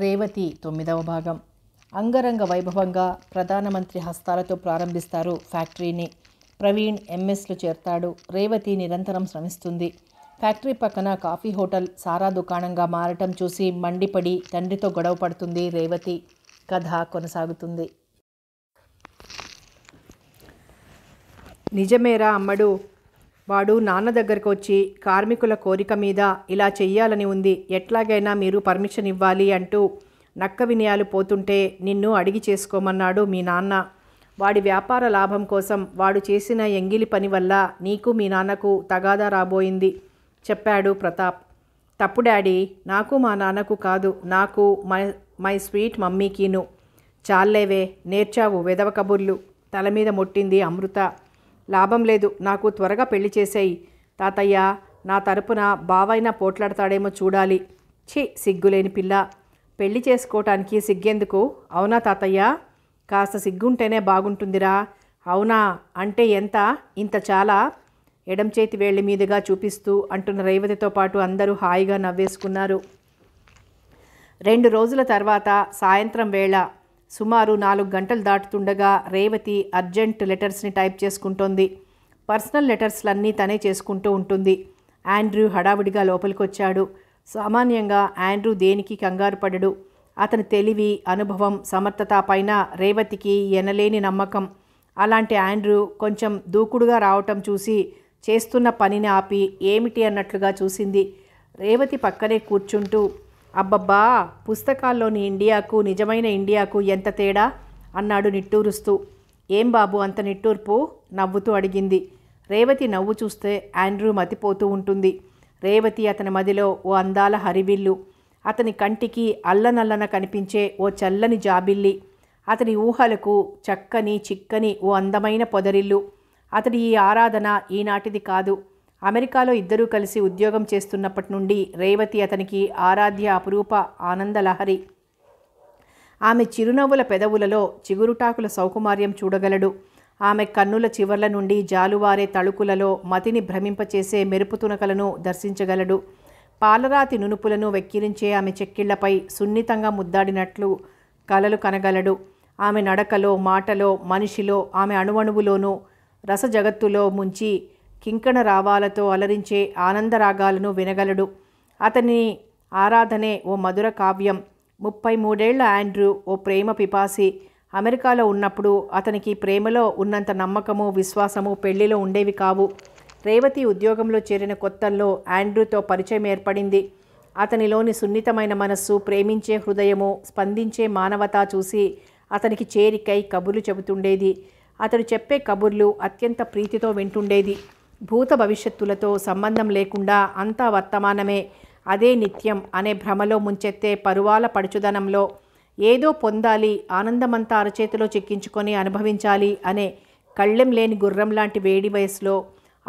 రేవతి తొమ్మిదవ భాగం అంగరంగ వైభవంగా ప్రధానమంత్రి హస్తాలతో ప్రారంభిస్తారు ఫ్యాక్టరీని ప్రవీణ్ ఎంఎస్లు చేరతాడు రేవతి నిరంతరం శ్రమిస్తుంది ఫ్యాక్టరీ పక్కన కాఫీ హోటల్ సారా దుకాణంగా మారటం చూసి మండిపడి తండ్రితో గొడవ పడుతుంది రేవతి కథ కొనసాగుతుంది నిజమేరా అమ్మడు వాడు నాన్న దగ్గరకు వచ్చి కార్మికుల కోరిక మీద ఇలా చెయ్యాలని ఉంది ఎట్లాగైనా మీరు పర్మిషన్ ఇవ్వాలి అంటూ నక్క వినయాలు పోతుంటే నిన్ను అడిగి చేసుకోమన్నాడు మీ నాన్న వాడి వ్యాపార లాభం కోసం వాడు చేసిన ఎంగిలి పని వల్ల నీకు మీ నాన్నకు తగాదా రాబోయింది చెప్పాడు ప్రతాప్ తప్పు డాడీ నాకు మా నాన్నకు కాదు నాకు మై మై స్వీట్ మమ్మీకిను చాలేవే నేర్చావు వెదవ కబుర్లు తల మీద మొట్టింది అమృత లాభం లేదు నాకు త్వరగా పెళ్లి చేసేయి తాతయ్య నా తరపున బావైనా పోట్లాడతాడేమో చూడాలి ఛీ సిగ్గులేని పిల్ల పెళ్లి చేసుకోవటానికి సిగ్గెందుకు అవునా తాతయ్య కాస్త సిగ్గుంటేనే బాగుంటుందిరా అవునా అంటే ఎంత ఇంత చాలా ఎడం చేతి వేళ్ళ మీదుగా చూపిస్తూ అంటున్న రేవతితో పాటు అందరూ హాయిగా నవ్వేసుకున్నారు రెండు రోజుల తర్వాత సాయంత్రం వేళ సుమారు నాలుగు గంటలు దాటుతుండగా రేవతి అర్జెంట్ లెటర్స్ని టైప్ చేసుకుంటోంది పర్సనల్ లెటర్స్లన్నీ తనే చేసుకుంటూ ఉంటుంది ఆండ్రూ హడావిడిగా లోపలికొచ్చాడు సామాన్యంగా ఆండ్రూ దేనికి కంగారు పడడు అతని తెలివి అనుభవం సమర్థత పైన రేవతికి ఎనలేని నమ్మకం అలాంటి ఆండ్రూ కొంచెం దూకుడుగా రావటం చూసి చేస్తున్న పనిని ఆపి ఏమిటి అన్నట్లుగా చూసింది రేవతి పక్కనే కూర్చుంటూ అబ్బబ్బా పుస్తకాల్లోని ఇండియాకు నిజమైన ఇండియాకు ఎంత తేడా అన్నాడు నిట్టూరుస్తూ ఏం బాబు అంత నిట్టూర్పు నవ్వుతూ అడిగింది రేవతి నవ్వు చూస్తే ఆండ్రూ మతిపోతూ ఉంటుంది రేవతి అతని మదిలో ఓ అందాల హరివిల్లు అతని కంటికి అల్లనల్లన కనిపించే ఓ చల్లని జాబిల్లి అతని ఊహలకు చక్కని చిక్కని ఓ అందమైన పొదరిల్లు అతడి ఈ ఆరాధన ఈనాటిది కాదు అమెరికాలో ఇద్దరూ కలిసి ఉద్యోగం చేస్తున్నప్పటి నుండి రేవతి అతనికి ఆరాధ్య అపురూప ఆనందలహరి ఆమె చిరునవ్వుల పెదవులలో చిగురుటాకుల సౌకుమార్యం చూడగలడు ఆమె కన్నుల చివర్ల నుండి జాలువారే తళుకులలో మతిని భ్రమింపచేసే మెరుపు తునకలను దర్శించగలడు పాలరాతి నునుపులను వెక్కిరించే ఆమె చెక్కిళ్లపై సున్నితంగా ముద్దాడినట్లు కలలు కనగలడు ఆమె నడకలో మాటలో మనిషిలో ఆమె అణువణువులోనూ రసజగత్తులో ముంచి కింకణ రావాలతో అలరించే ఆనందరాగాలను వినగలడు అతని ఆరాధనే ఓ మధుర కావ్యం ముప్పై మూడేళ్ల ఆండ్రూ ఓ ప్రేమ పిపాసి అమెరికాలో ఉన్నప్పుడు అతనికి ప్రేమలో ఉన్నంత నమ్మకము విశ్వాసము పెళ్లిలో ఉండేవి కావు రేవతి ఉద్యోగంలో చేరిన కొత్తల్లో ఆండ్రూతో పరిచయం ఏర్పడింది అతనిలోని సున్నితమైన మనస్సు ప్రేమించే హృదయము స్పందించే మానవత చూసి అతనికి చేరికై కబుర్లు చెబుతుండేది అతడు చెప్పే కబుర్లు అత్యంత ప్రీతితో వింటుండేది భూత భవిష్యత్తులతో సంబంధం లేకుండా అంతా వర్తమానమే అదే నిత్యం అనే భ్రమలో ముంచెత్తే పరువాల పడుచుదనంలో ఏదో పొందాలి ఆనందమంతా అరచేతిలో చిక్కించుకొని అనుభవించాలి అనే కళ్ళెం లేని గుర్రం లాంటి వేడి వయసులో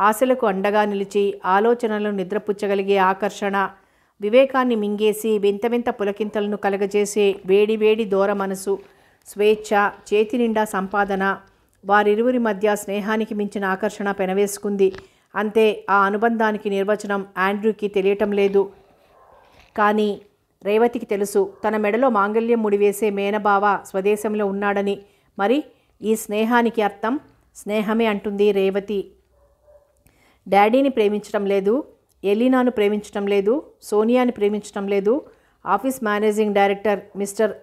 ఆశలకు అండగా నిలిచి ఆలోచనలను నిద్రపుచ్చగలిగే ఆకర్షణ వివేకాన్ని మింగేసి వింత వింత పులకింతలను కలగజేసే వేడివేడి దూర మనసు స్వేచ్ఛ చేతి నిండా సంపాదన వారిరువురి మధ్య స్నేహానికి మించిన ఆకర్షణ పెనవేసుకుంది అంతే ఆ అనుబంధానికి నిర్వచనం ఆండ్రూకి తెలియటం లేదు కానీ రేవతికి తెలుసు తన మెడలో మాంగళ్యం ముడివేసే మేనబావ స్వదేశంలో ఉన్నాడని మరి ఈ స్నేహానికి అర్థం స్నేహమే అంటుంది రేవతి డాడీని ప్రేమించడం లేదు ఎలీనాను ప్రేమించడం లేదు సోనియాని ప్రేమించడం లేదు ఆఫీస్ మేనేజింగ్ డైరెక్టర్ మిస్టర్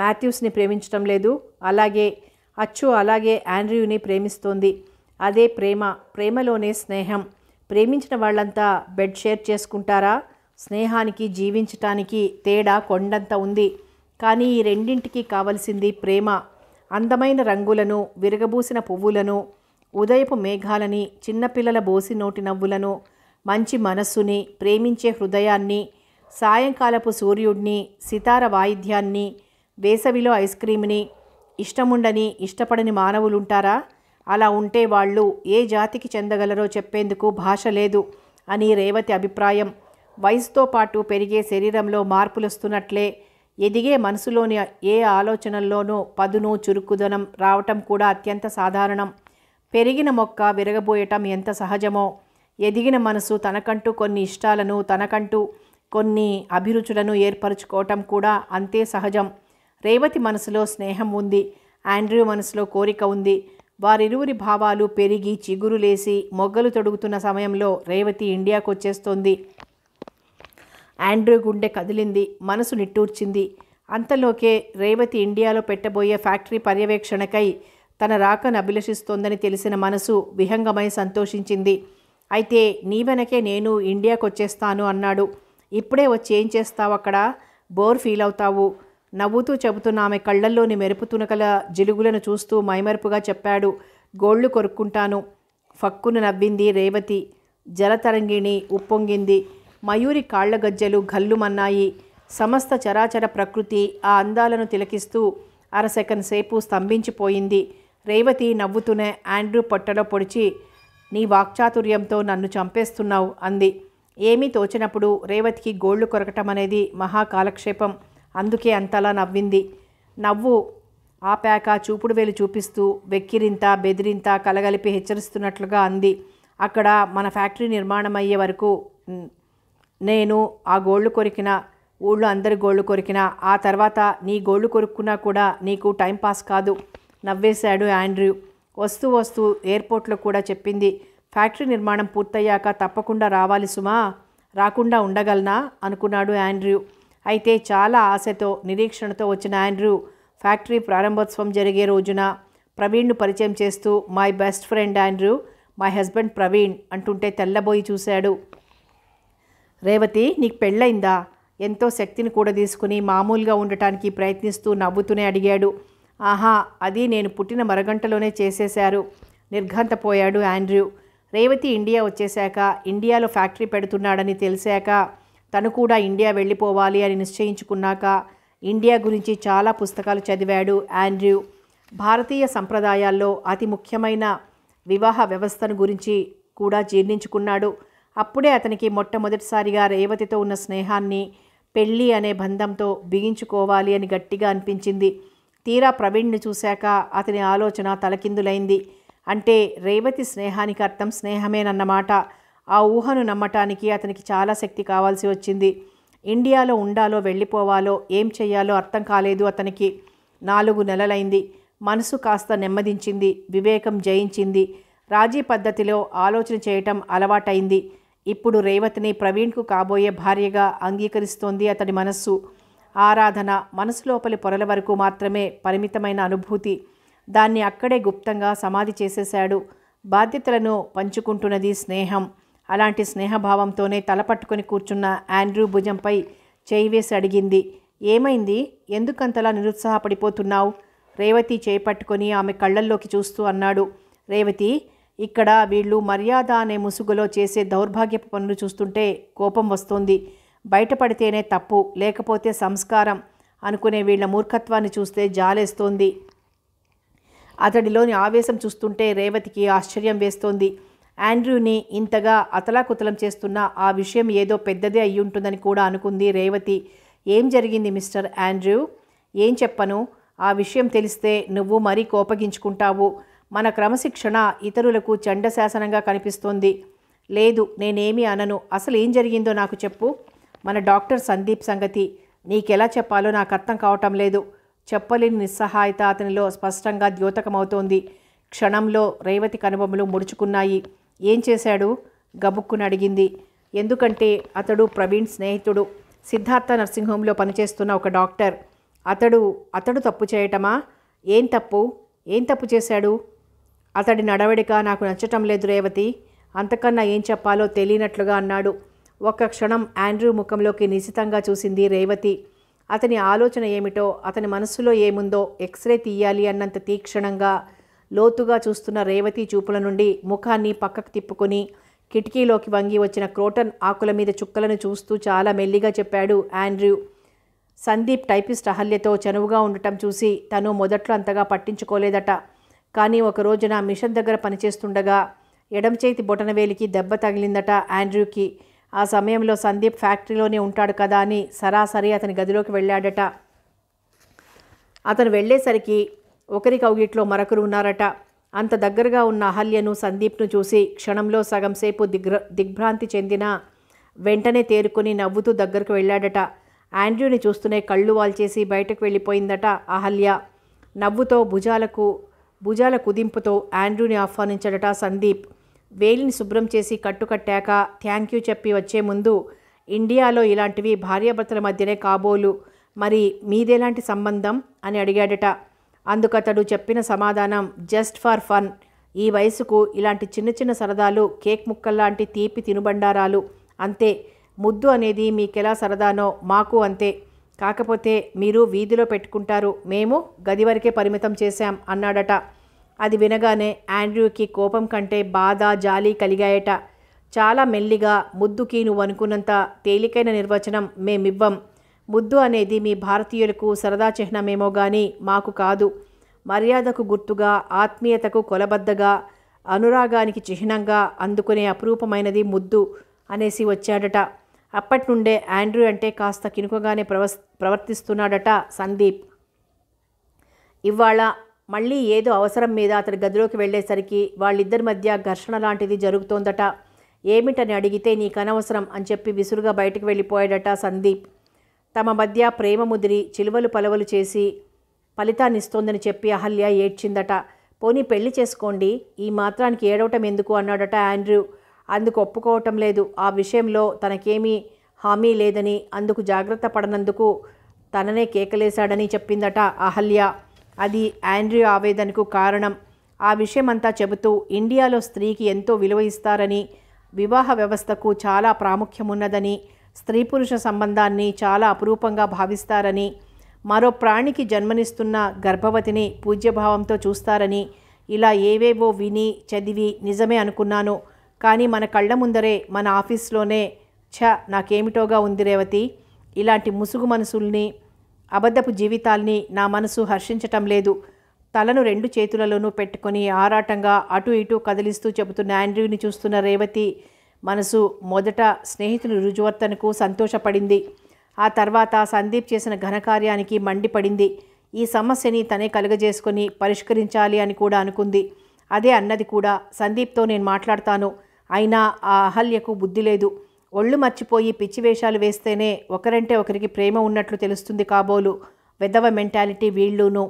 మాథ్యూస్ని ప్రేమించడం లేదు అలాగే అచ్చు అలాగే ఆండ్రియూని ప్రేమిస్తోంది అదే ప్రేమ ప్రేమలోనే స్నేహం ప్రేమించిన వాళ్ళంతా బెడ్ షేర్ చేసుకుంటారా స్నేహానికి జీవించటానికి తేడా కొండంత ఉంది కానీ ఈ రెండింటికి కావలసింది ప్రేమ అందమైన రంగులను విరగబూసిన పువ్వులను ఉదయపు మేఘాలని చిన్నపిల్లల బోసి నోటి నవ్వులను మంచి మనస్సుని ప్రేమించే హృదయాన్ని సాయంకాలపు సూర్యుడిని సితార వాయిద్యాన్ని వేసవిలో ఐస్ క్రీమ్ని ఇష్టముండని ఇష్టపడని మానవులుంటారా అలా ఉంటే వాళ్ళు ఏ జాతికి చెందగలరో చెప్పేందుకు భాష లేదు అని రేవతి అభిప్రాయం వయసుతో పాటు పెరిగే శరీరంలో మార్పులొస్తున్నట్లే ఎదిగే మనసులోని ఏ ఆలోచనల్లోనూ పదును చురుకుదనం రావటం కూడా అత్యంత సాధారణం పెరిగిన మొక్క విరగబోయటం ఎంత సహజమో ఎదిగిన మనసు తనకంటూ కొన్ని ఇష్టాలను తనకంటూ కొన్ని అభిరుచులను ఏర్పరచుకోవటం కూడా అంతే సహజం రేవతి మనసులో స్నేహం ఉంది ఆండ్రూ మనసులో కోరిక ఉంది వారిరువురి భావాలు పెరిగి చిగురు లేసి మొగ్గలు తొడుగుతున్న సమయంలో రేవతి ఇండియాకు వచ్చేస్తోంది ఆండ్రూ గుండె కదిలింది మనసు నిట్టూర్చింది అంతలోకే రేవతి ఇండియాలో పెట్టబోయే ఫ్యాక్టరీ పర్యవేక్షణకై తన రాకను అభిలషిస్తోందని తెలిసిన మనసు విహంగమై సంతోషించింది అయితే నీ వెనకే నేను ఇండియాకు వచ్చేస్తాను అన్నాడు ఇప్పుడే వచ్చి ఏం చేస్తావు అక్కడ బోర్ ఫీల్ అవుతావు నవ్వుతూ చెబుతున్న ఆమె కళ్ళల్లోని మెరుపు తునకల జిలుగులను చూస్తూ మైమరుపుగా చెప్పాడు గోళ్లు కొరుక్కుంటాను ఫక్కును నవ్వింది రేవతి జలతరంగిణి ఉప్పొంగింది మయూరి కాళ్ల గజ్జలు ఘల్లుమన్నాయి సమస్త చరాచర ప్రకృతి ఆ అందాలను తిలకిస్తూ అరసెకండ్ సేపు స్తంభించిపోయింది రేవతి నవ్వుతూనే ఆండ్రూ పొట్టలో పొడిచి నీ వాక్చాతుర్యంతో నన్ను చంపేస్తున్నావు అంది ఏమీ తోచినప్పుడు రేవతికి గోళ్లు కొరకటం అనేది మహాకాలక్షేపం అందుకే అంతలా నవ్వింది నవ్వు ఆపాక చూపుడు వేలు చూపిస్తూ వెక్కిరింత బెదిరింత కలగలిపి హెచ్చరిస్తున్నట్లుగా అంది అక్కడ మన ఫ్యాక్టరీ నిర్మాణం అయ్యే వరకు నేను ఆ గోళ్ళు కొరికిన ఊళ్ళో అందరి గోళ్ళు కొరికిన ఆ తర్వాత నీ గోళ్ళు కొరుక్కున్నా కూడా నీకు టైంపాస్ కాదు నవ్వేశాడు యాండ్రూ వస్తూ వస్తూ ఎయిర్పోర్ట్లో కూడా చెప్పింది ఫ్యాక్టరీ నిర్మాణం పూర్తయ్యాక తప్పకుండా రావాలి సుమా రాకుండా ఉండగలనా అనుకున్నాడు యాండ్రూ అయితే చాలా ఆశతో నిరీక్షణతో వచ్చిన ఆండ్రూ ఫ్యాక్టరీ ప్రారంభోత్సవం జరిగే రోజున ప్రవీణ్ను పరిచయం చేస్తూ my best friend Andrew my husband Praveen అంటుంటే తెల్లబోయి చూశాడు రేవతి నీకు పెళ్ళయిందా ఎంతో శక్తిని కూడా తీసుకుని మామూలుగా ఉండటానికి ప్రయత్నిస్తూ నవ్వుతూనే అడిగాడు ఆహా అది నేను పుట్టిన మరగంటలోనే చేసేశారు నిర్ఘాంతపోయాడు ఆండ్రూ రేవతి ఇండియా వచ్చేశాక ఇండియాలో ఫ్యాక్టరీ పెడుతున్నాడని తెలిసాక తను కూడా ఇండియా వెళ్ళిపోవాలి అని నిశ్చయించుకున్నాక ఇండియా గురించి చాలా పుస్తకాలు చదివాడు ఆండ్రూ భారతీయ సంప్రదాయాల్లో అతి ముఖ్యమైన వివాహ వ్యవస్థను గురించి కూడా జీర్ణించుకున్నాడు అప్పుడే అతనికి మొట్టమొదటిసారిగా రేవతితో ఉన్న స్నేహాన్ని పెళ్ళి అనే బంధంతో బిగించుకోవాలి అని గట్టిగా అనిపించింది తీరా ప్రవీణ్ని చూశాక అతని ఆలోచన తలకిందులైంది అంటే రేవతి స్నేహానికి అర్థం స్నేహమేనన్నమాట ఆ ఊహను నమ్మటానికి అతనికి చాలా శక్తి కావాల్సి వచ్చింది ఇండియాలో ఉండాలో వెళ్ళిపోవాలో ఏం చేయాలో అర్థం కాలేదు అతనికి నాలుగు నెలలైంది మనసు కాస్త నెమ్మదించింది వివేకం జయించింది రాజీ పద్ధతిలో ఆలోచన చేయటం అలవాటైంది ఇప్పుడు రేవతిని ప్రవీణ్కు కాబోయే భార్యగా అంగీకరిస్తోంది అతని మనస్సు ఆరాధన మనసు లోపలి పొరల వరకు మాత్రమే పరిమితమైన అనుభూతి దాన్ని అక్కడే గుప్తంగా సమాధి చేసేశాడు బాధ్యతలను పంచుకుంటున్నది స్నేహం అలాంటి స్నేహభావంతోనే తలపట్టుకొని కూర్చున్న ఆండ్రూ భుజంపై చేయి వేసి అడిగింది ఏమైంది ఎందుకంతలా నిరుత్సాహపడిపోతున్నావు రేవతి చేపట్టుకొని ఆమె కళ్ళల్లోకి చూస్తూ అన్నాడు రేవతి ఇక్కడ వీళ్ళు మర్యాద అనే ముసుగులో చేసే దౌర్భాగ్యపు పనులు చూస్తుంటే కోపం వస్తోంది బయటపడితేనే తప్పు లేకపోతే సంస్కారం అనుకునే వీళ్ల మూర్ఖత్వాన్ని చూస్తే జాలేస్తోంది అతడిలోని ఆవేశం చూస్తుంటే రేవతికి ఆశ్చర్యం వేస్తోంది ఆండ్రూని ఇంతగా అతలాకుతలం చేస్తున్న ఆ విషయం ఏదో పెద్దదే అయి ఉంటుందని కూడా అనుకుంది రేవతి ఏం జరిగింది మిస్టర్ ఆండ్రూ ఏం చెప్పను ఆ విషయం తెలిస్తే నువ్వు మరీ కోపగించుకుంటావు మన క్రమశిక్షణ ఇతరులకు చండశాసనంగా కనిపిస్తోంది లేదు నేనేమీ అనను అసలు ఏం జరిగిందో నాకు చెప్పు మన డాక్టర్ సందీప్ సంగతి నీకెలా చెప్పాలో నాకు అర్థం కావటం లేదు చెప్పలేని నిస్సహాయత అతనిలో స్పష్టంగా ద్యోతకమవుతోంది క్షణంలో రేవతి కనుబొమ్మలు ముడుచుకున్నాయి ఏం చేశాడు గబుక్కుని అడిగింది ఎందుకంటే అతడు ప్రవీణ్ స్నేహితుడు సిద్ధార్థ నర్సింగ్ హోమ్లో పనిచేస్తున్న ఒక డాక్టర్ అతడు అతడు తప్పు చేయటమా ఏం తప్పు ఏం తప్పు చేశాడు అతడి నడవడిక నాకు నచ్చటం లేదు రేవతి అంతకన్నా ఏం చెప్పాలో తెలియనట్లుగా అన్నాడు ఒక్క క్షణం ఆండ్రూ ముఖంలోకి నిశితంగా చూసింది రేవతి అతని ఆలోచన ఏమిటో అతని మనస్సులో ఏముందో ఎక్స్రే తీయాలి అన్నంత తీక్షణంగా లోతుగా చూస్తున్న రేవతి చూపుల నుండి ముఖాన్ని పక్కకు తిప్పుకొని కిటికీలోకి వంగి వచ్చిన క్రోటన్ ఆకుల మీద చుక్కలను చూస్తూ చాలా మెల్లిగా చెప్పాడు ఆండ్రూ సందీప్ టైపిస్ట్ అహల్యతో చనువుగా ఉండటం చూసి తను మొదట్లో అంతగా పట్టించుకోలేదట కానీ ఒక రోజున మిషన్ దగ్గర పనిచేస్తుండగా ఎడం చేతి బొటనవేలికి దెబ్బ తగిలిందట ఆండ్రూకి ఆ సమయంలో సందీప్ ఫ్యాక్టరీలోనే ఉంటాడు కదా అని సరాసరి అతని గదిలోకి వెళ్ళాడట అతను వెళ్ళేసరికి ఒకరి కౌగిట్లో మరొకరు ఉన్నారట అంత దగ్గరగా ఉన్న అహల్యను సందీప్ను చూసి క్షణంలో సగం సేపు దిగ్ర దిగ్భ్రాంతి చెందిన వెంటనే తేరుకుని నవ్వుతూ దగ్గరకు వెళ్ళాడట ఆండ్రూని చూస్తూనే కళ్ళు వాల్చేసి బయటకు వెళ్ళిపోయిందట అహల్య నవ్వుతో భుజాలకు భుజాల కుదింపుతో ఆండ్రూని ఆహ్వానించడట సందీప్ వేలిని శుభ్రం చేసి కట్టుకట్టాక థ్యాంక్ యూ చెప్పి వచ్చే ముందు ఇండియాలో ఇలాంటివి భార్యాభర్తల మధ్యనే కాబోలు మరి మీదేలాంటి సంబంధం అని అడిగాడట అందుకతడు చెప్పిన సమాధానం జస్ట్ ఫర్ ఫన్ ఈ వయసుకు ఇలాంటి చిన్న చిన్న సరదాలు కేక్ ముక్కల్లాంటి తీపి తినుబండారాలు అంతే ముద్దు అనేది మీకెలా సరదానో మాకు అంతే కాకపోతే మీరు వీధిలో పెట్టుకుంటారు మేము గది వరకే పరిమితం చేశాం అన్నాడట అది వినగానే ఆండ్రూకి కోపం కంటే బాధ జాలి కలిగాయట చాలా మెల్లిగా ముద్దుకి నువ్వు అనుకున్నంత తేలికైన నిర్వచనం మేమివ్వం ముద్దు అనేది మీ భారతీయులకు సరదా చిహ్నమేమో కానీ మాకు కాదు మర్యాదకు గుర్తుగా ఆత్మీయతకు కొలబద్దగా అనురాగానికి చిహ్నంగా అందుకునే అపురూపమైనది ముద్దు అనేసి వచ్చాడట అప్పటి నుండే ఆండ్రూ అంటే కాస్త కినుకగానే ప్రవ ప్రవర్తిస్తున్నాడట సందీప్ ఇవాళ మళ్ళీ ఏదో అవసరం మీద అతని గదిలోకి వెళ్ళేసరికి వాళ్ళిద్దరి మధ్య ఘర్షణ లాంటిది జరుగుతోందట ఏమిటని అడిగితే నీకనవసరం అని చెప్పి విసురుగా బయటకు వెళ్ళిపోయాడట సందీప్ తమ మధ్య ప్రేమ ముదిరి చిలువలు పలవలు చేసి ఫలితాన్నిస్తోందని చెప్పి అహల్య ఏడ్చిందట పోనీ పెళ్లి చేసుకోండి ఈ మాత్రానికి ఏడవటం ఎందుకు అన్నాడట ఆండ్రూ అందుకు ఒప్పుకోవటం లేదు ఆ విషయంలో తనకేమీ హామీ లేదని అందుకు జాగ్రత్త పడనందుకు తననే కేకలేశాడని చెప్పిందట అహల్య అది ఆండ్రూ ఆవేదనకు కారణం ఆ విషయమంతా చెబుతూ ఇండియాలో స్త్రీకి ఎంతో విలువ ఇస్తారని వివాహ వ్యవస్థకు చాలా ప్రాముఖ్యం ఉన్నదని స్త్రీ పురుష సంబంధాన్ని చాలా అపురూపంగా భావిస్తారని మరో ప్రాణికి జన్మనిస్తున్న గర్భవతిని పూజ్యభావంతో చూస్తారని ఇలా ఏవేవో విని చదివి నిజమే అనుకున్నాను కానీ మన కళ్ళ ముందరే మన ఆఫీస్లోనే ఛ నాకేమిటోగా ఉంది రేవతి ఇలాంటి ముసుగు మనసుల్ని అబద్ధపు జీవితాల్ని నా మనసు హర్షించటం లేదు తలను రెండు చేతులలోనూ పెట్టుకొని ఆరాటంగా అటు ఇటు కదిలిస్తూ చెబుతున్న యాండ్రీని చూస్తున్న రేవతి మనసు మొదట స్నేహితుని రుజువర్తనకు సంతోషపడింది ఆ తర్వాత సందీప్ చేసిన ఘనకార్యానికి మండిపడింది ఈ సమస్యని తనే కలుగజేసుకొని పరిష్కరించాలి అని కూడా అనుకుంది అదే అన్నది కూడా సందీప్తో నేను మాట్లాడతాను అయినా ఆ అహల్యకు బుద్ధి లేదు ఒళ్ళు మర్చిపోయి పిచ్చివేషాలు వేస్తేనే ఒకరంటే ఒకరికి ప్రేమ ఉన్నట్లు తెలుస్తుంది కాబోలు వెదవ మెంటాలిటీ వీళ్ళును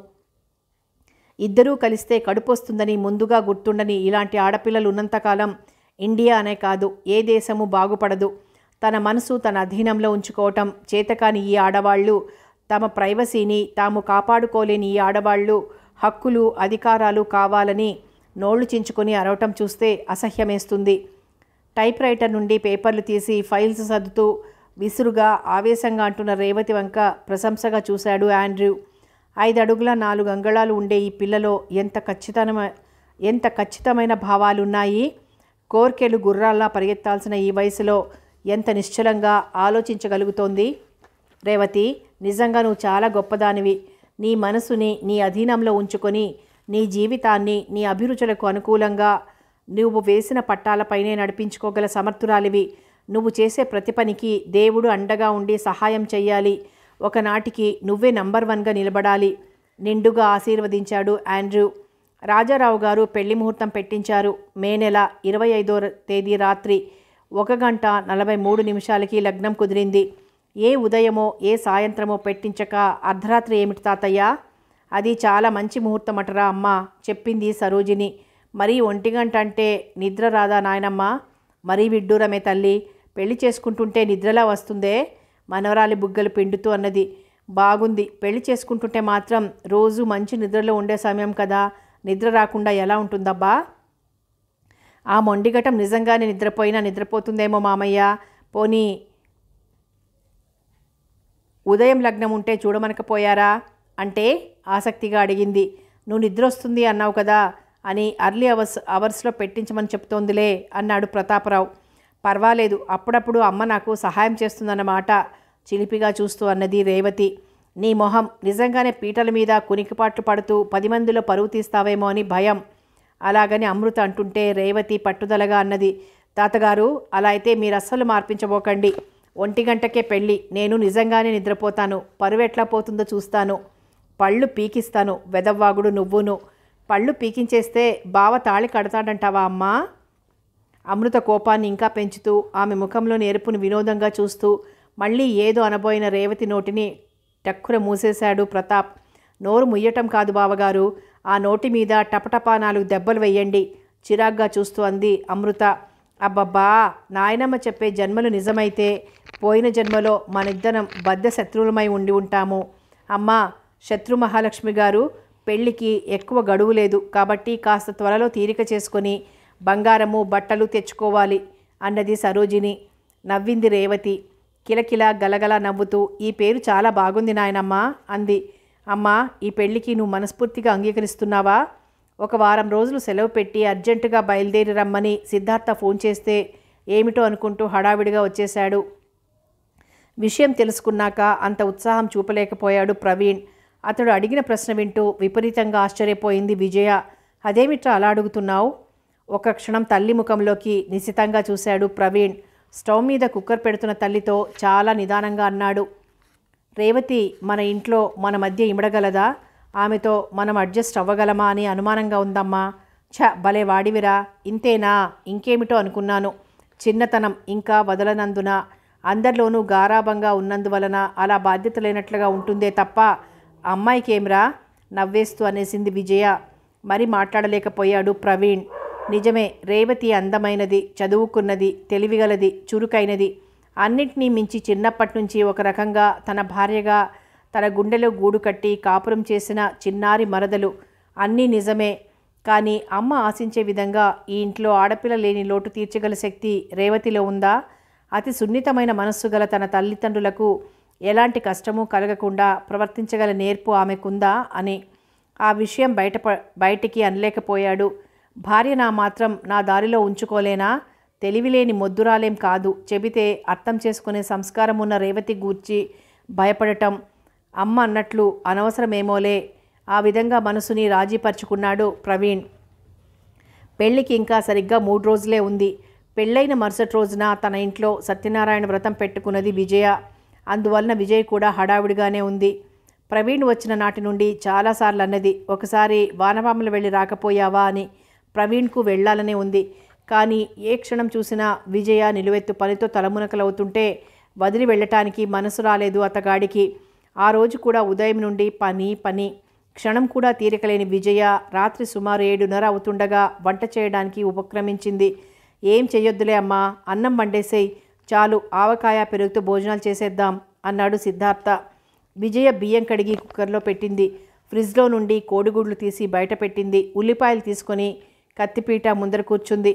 ఇద్దరూ కలిస్తే వస్తుందని ముందుగా గుర్తుండని ఇలాంటి ఆడపిల్లలు ఉన్నంతకాలం ఇండియా అనే కాదు ఏ దేశము బాగుపడదు తన మనసు తన అధీనంలో ఉంచుకోవటం చేతకాని ఈ ఆడవాళ్ళు తమ ప్రైవసీని తాము కాపాడుకోలేని ఈ ఆడవాళ్ళు హక్కులు అధికారాలు కావాలని నోళ్లు చించుకొని అరవటం చూస్తే అసహ్యమేస్తుంది టైప్ రైటర్ నుండి పేపర్లు తీసి ఫైల్స్ సర్దుతూ విసురుగా ఆవేశంగా అంటున్న రేవతి వంక ప్రశంసగా చూశాడు ఆండ్రూ ఐదు అడుగుల నాలుగు అంగళాలు ఉండే ఈ పిల్లలో ఎంత ఖచ్చితమైన ఎంత ఖచ్చితమైన భావాలున్నాయి కోర్కెలు గుర్రాల్లా పరిగెత్తాల్సిన ఈ వయసులో ఎంత నిశ్చలంగా ఆలోచించగలుగుతోంది రేవతి నిజంగా నువ్వు చాలా గొప్పదానివి నీ మనసుని నీ అధీనంలో ఉంచుకొని నీ జీవితాన్ని నీ అభిరుచులకు అనుకూలంగా నువ్వు వేసిన పట్టాలపైనే నడిపించుకోగల సమర్థురాలివి నువ్వు చేసే ప్రతి పనికి దేవుడు అండగా ఉండి సహాయం చెయ్యాలి ఒకనాటికి నువ్వే నంబర్ వన్గా నిలబడాలి నిండుగా ఆశీర్వదించాడు ఆండ్రూ రాజారావు గారు పెళ్లి ముహూర్తం పెట్టించారు మే నెల ఇరవై ఐదో తేదీ రాత్రి ఒక గంట నలభై మూడు నిమిషాలకి లగ్నం కుదిరింది ఏ ఉదయమో ఏ సాయంత్రమో పెట్టించక అర్ధరాత్రి ఏమిటి తాతయ్య అది చాలా మంచి ముహూర్తం అటరా అమ్మ చెప్పింది సరోజిని మరీ ఒంటి గంట అంటే నిద్ర రాదా నాయనమ్మ మరీ విడ్డూరమే తల్లి పెళ్లి చేసుకుంటుంటే నిద్రలా వస్తుందే మనవరాలి బుగ్గలు పిండుతూ అన్నది బాగుంది పెళ్లి చేసుకుంటుంటే మాత్రం రోజు మంచి నిద్రలో ఉండే సమయం కదా నిద్ర రాకుండా ఎలా ఉంటుందబ్బా ఆ మొండిఘటం నిజంగానే నిద్రపోయినా నిద్రపోతుందేమో మామయ్య పోనీ ఉదయం లగ్నం ఉంటే చూడమనకపోయారా అంటే ఆసక్తిగా అడిగింది నువ్వు నిద్ర వస్తుంది అన్నావు కదా అని అర్లీ అవర్స్ అవర్స్లో పెట్టించమని చెప్తోందిలే అన్నాడు ప్రతాపరావు పర్వాలేదు అప్పుడప్పుడు అమ్మ నాకు సహాయం చేస్తుందన్నమాట చిలిపిగా చూస్తూ అన్నది రేవతి నీ మొహం నిజంగానే పీటల మీద కునికిపాట్లు పడుతూ పది మందిలో పరువు తీస్తావేమో అని భయం అలాగని అమృత అంటుంటే రేవతి పట్టుదలగా అన్నది తాతగారు అలా అయితే మీరు అస్సలు మార్పించబోకండి ఒంటి గంటకే పెళ్ళి నేను నిజంగానే నిద్రపోతాను పరువు ఎట్లా పోతుందో చూస్తాను పళ్ళు పీకిస్తాను వెదవ్వాగుడు నువ్వును పళ్ళు పీకించేస్తే బావ తాళి కడతాడంటావా అమ్మా అమృత కోపాన్ని ఇంకా పెంచుతూ ఆమె ముఖంలోని ఎరుపును వినోదంగా చూస్తూ మళ్ళీ ఏదో అనబోయిన రేవతి నోటిని టక్కున మూసేశాడు ప్రతాప్ నోరు ముయ్యటం కాదు బావగారు ఆ నోటి మీద టపటపా నాలుగు దెబ్బలు వెయ్యండి చిరాగ్గా చూస్తూ అంది అమృత అబ్బబ్బా నాయనమ్మ చెప్పే జన్మలు నిజమైతే పోయిన జన్మలో మన ఇద్దరం బద్ద శత్రువులమై ఉండి ఉంటాము అమ్మా శత్రు మహాలక్ష్మి గారు పెళ్ళికి ఎక్కువ గడువు లేదు కాబట్టి కాస్త త్వరలో తీరిక చేసుకొని బంగారము బట్టలు తెచ్చుకోవాలి అన్నది సరోజిని నవ్వింది రేవతి కిలకిల గలగల నవ్వుతూ ఈ పేరు చాలా బాగుంది నాయనమ్మా అంది అమ్మా ఈ పెళ్లికి నువ్వు మనస్ఫూర్తిగా అంగీకరిస్తున్నావా ఒక వారం రోజులు సెలవు పెట్టి అర్జెంటుగా బయలుదేరి రమ్మని సిద్ధార్థ ఫోన్ చేస్తే ఏమిటో అనుకుంటూ హడావిడిగా వచ్చేశాడు విషయం తెలుసుకున్నాక అంత ఉత్సాహం చూపలేకపోయాడు ప్రవీణ్ అతడు అడిగిన ప్రశ్న వింటూ విపరీతంగా ఆశ్చర్యపోయింది విజయ అదేమిట్రా అలా అడుగుతున్నావు ఒక క్షణం తల్లి ముఖంలోకి నిశితంగా చూశాడు ప్రవీణ్ స్టవ్ మీద కుక్కర్ పెడుతున్న తల్లితో చాలా నిదానంగా అన్నాడు రేవతి మన ఇంట్లో మన మధ్య ఇమడగలదా ఆమెతో మనం అడ్జస్ట్ అవ్వగలమా అని అనుమానంగా ఉందమ్మా ఛ భలే వాడివిరా ఇంతేనా ఇంకేమిటో అనుకున్నాను చిన్నతనం ఇంకా వదలనందున అందరిలోనూ గారాభంగా ఉన్నందువలన అలా బాధ్యత లేనట్లుగా ఉంటుందే తప్ప అమ్మాయికేమ్రా నవ్వేస్తూ అనేసింది విజయ మరి మాట్లాడలేకపోయాడు ప్రవీణ్ నిజమే రేవతి అందమైనది చదువుకున్నది తెలివిగలది చురుకైనది అన్నిటినీ మించి చిన్నప్పటి నుంచి ఒక రకంగా తన భార్యగా తన గుండెలో గూడు కట్టి కాపురం చేసిన చిన్నారి మరదలు అన్నీ నిజమే కానీ అమ్మ ఆశించే విధంగా ఈ ఇంట్లో ఆడపిల్ల లేని లోటు తీర్చగల శక్తి రేవతిలో ఉందా అతి సున్నితమైన మనస్సు గల తన తల్లిదండ్రులకు ఎలాంటి కష్టము కలగకుండా ప్రవర్తించగల నేర్పు ఆమెకుందా అని ఆ విషయం బయట బయటికి అనలేకపోయాడు భార్య నా మాత్రం నా దారిలో ఉంచుకోలేనా తెలివిలేని మొద్దురాలేం కాదు చెబితే అర్థం చేసుకునే సంస్కారం ఉన్న రేవతి గూర్చి భయపడటం అమ్మ అన్నట్లు అనవసరమేమోలే ఆ విధంగా మనసుని రాజీపరుచుకున్నాడు ప్రవీణ్ పెళ్లికి ఇంకా సరిగ్గా మూడు రోజులే ఉంది పెళ్ళైన మరుసటి రోజున తన ఇంట్లో సత్యనారాయణ వ్రతం పెట్టుకున్నది విజయ అందువలన విజయ్ కూడా హడావిడిగానే ఉంది ప్రవీణ్ వచ్చిన నాటి నుండి చాలాసార్లు అన్నది ఒకసారి వానపాములు వెళ్ళి రాకపోయావా అని ప్రవీణ్కు వెళ్లాలనే ఉంది కానీ ఏ క్షణం చూసినా విజయ నిలువెత్తు పనితో తలమునకలవుతుంటే వదిలి వెళ్ళటానికి మనసు రాలేదు అతగాడికి ఆ రోజు కూడా ఉదయం నుండి పని పని క్షణం కూడా తీరికలేని విజయ రాత్రి సుమారు ఏడున్నర అవుతుండగా వంట చేయడానికి ఉపక్రమించింది ఏం చెయ్యొద్దులే అమ్మా అన్నం వండేసేయి చాలు ఆవకాయ పెరుగుతూ భోజనాలు చేసేద్దాం అన్నాడు సిద్ధార్థ విజయ బియ్యం కడిగి కుక్కర్లో పెట్టింది ఫ్రిడ్జ్లో నుండి కోడిగుడ్లు తీసి బయట పెట్టింది ఉల్లిపాయలు తీసుకొని కత్తిపీట ముందర కూర్చుంది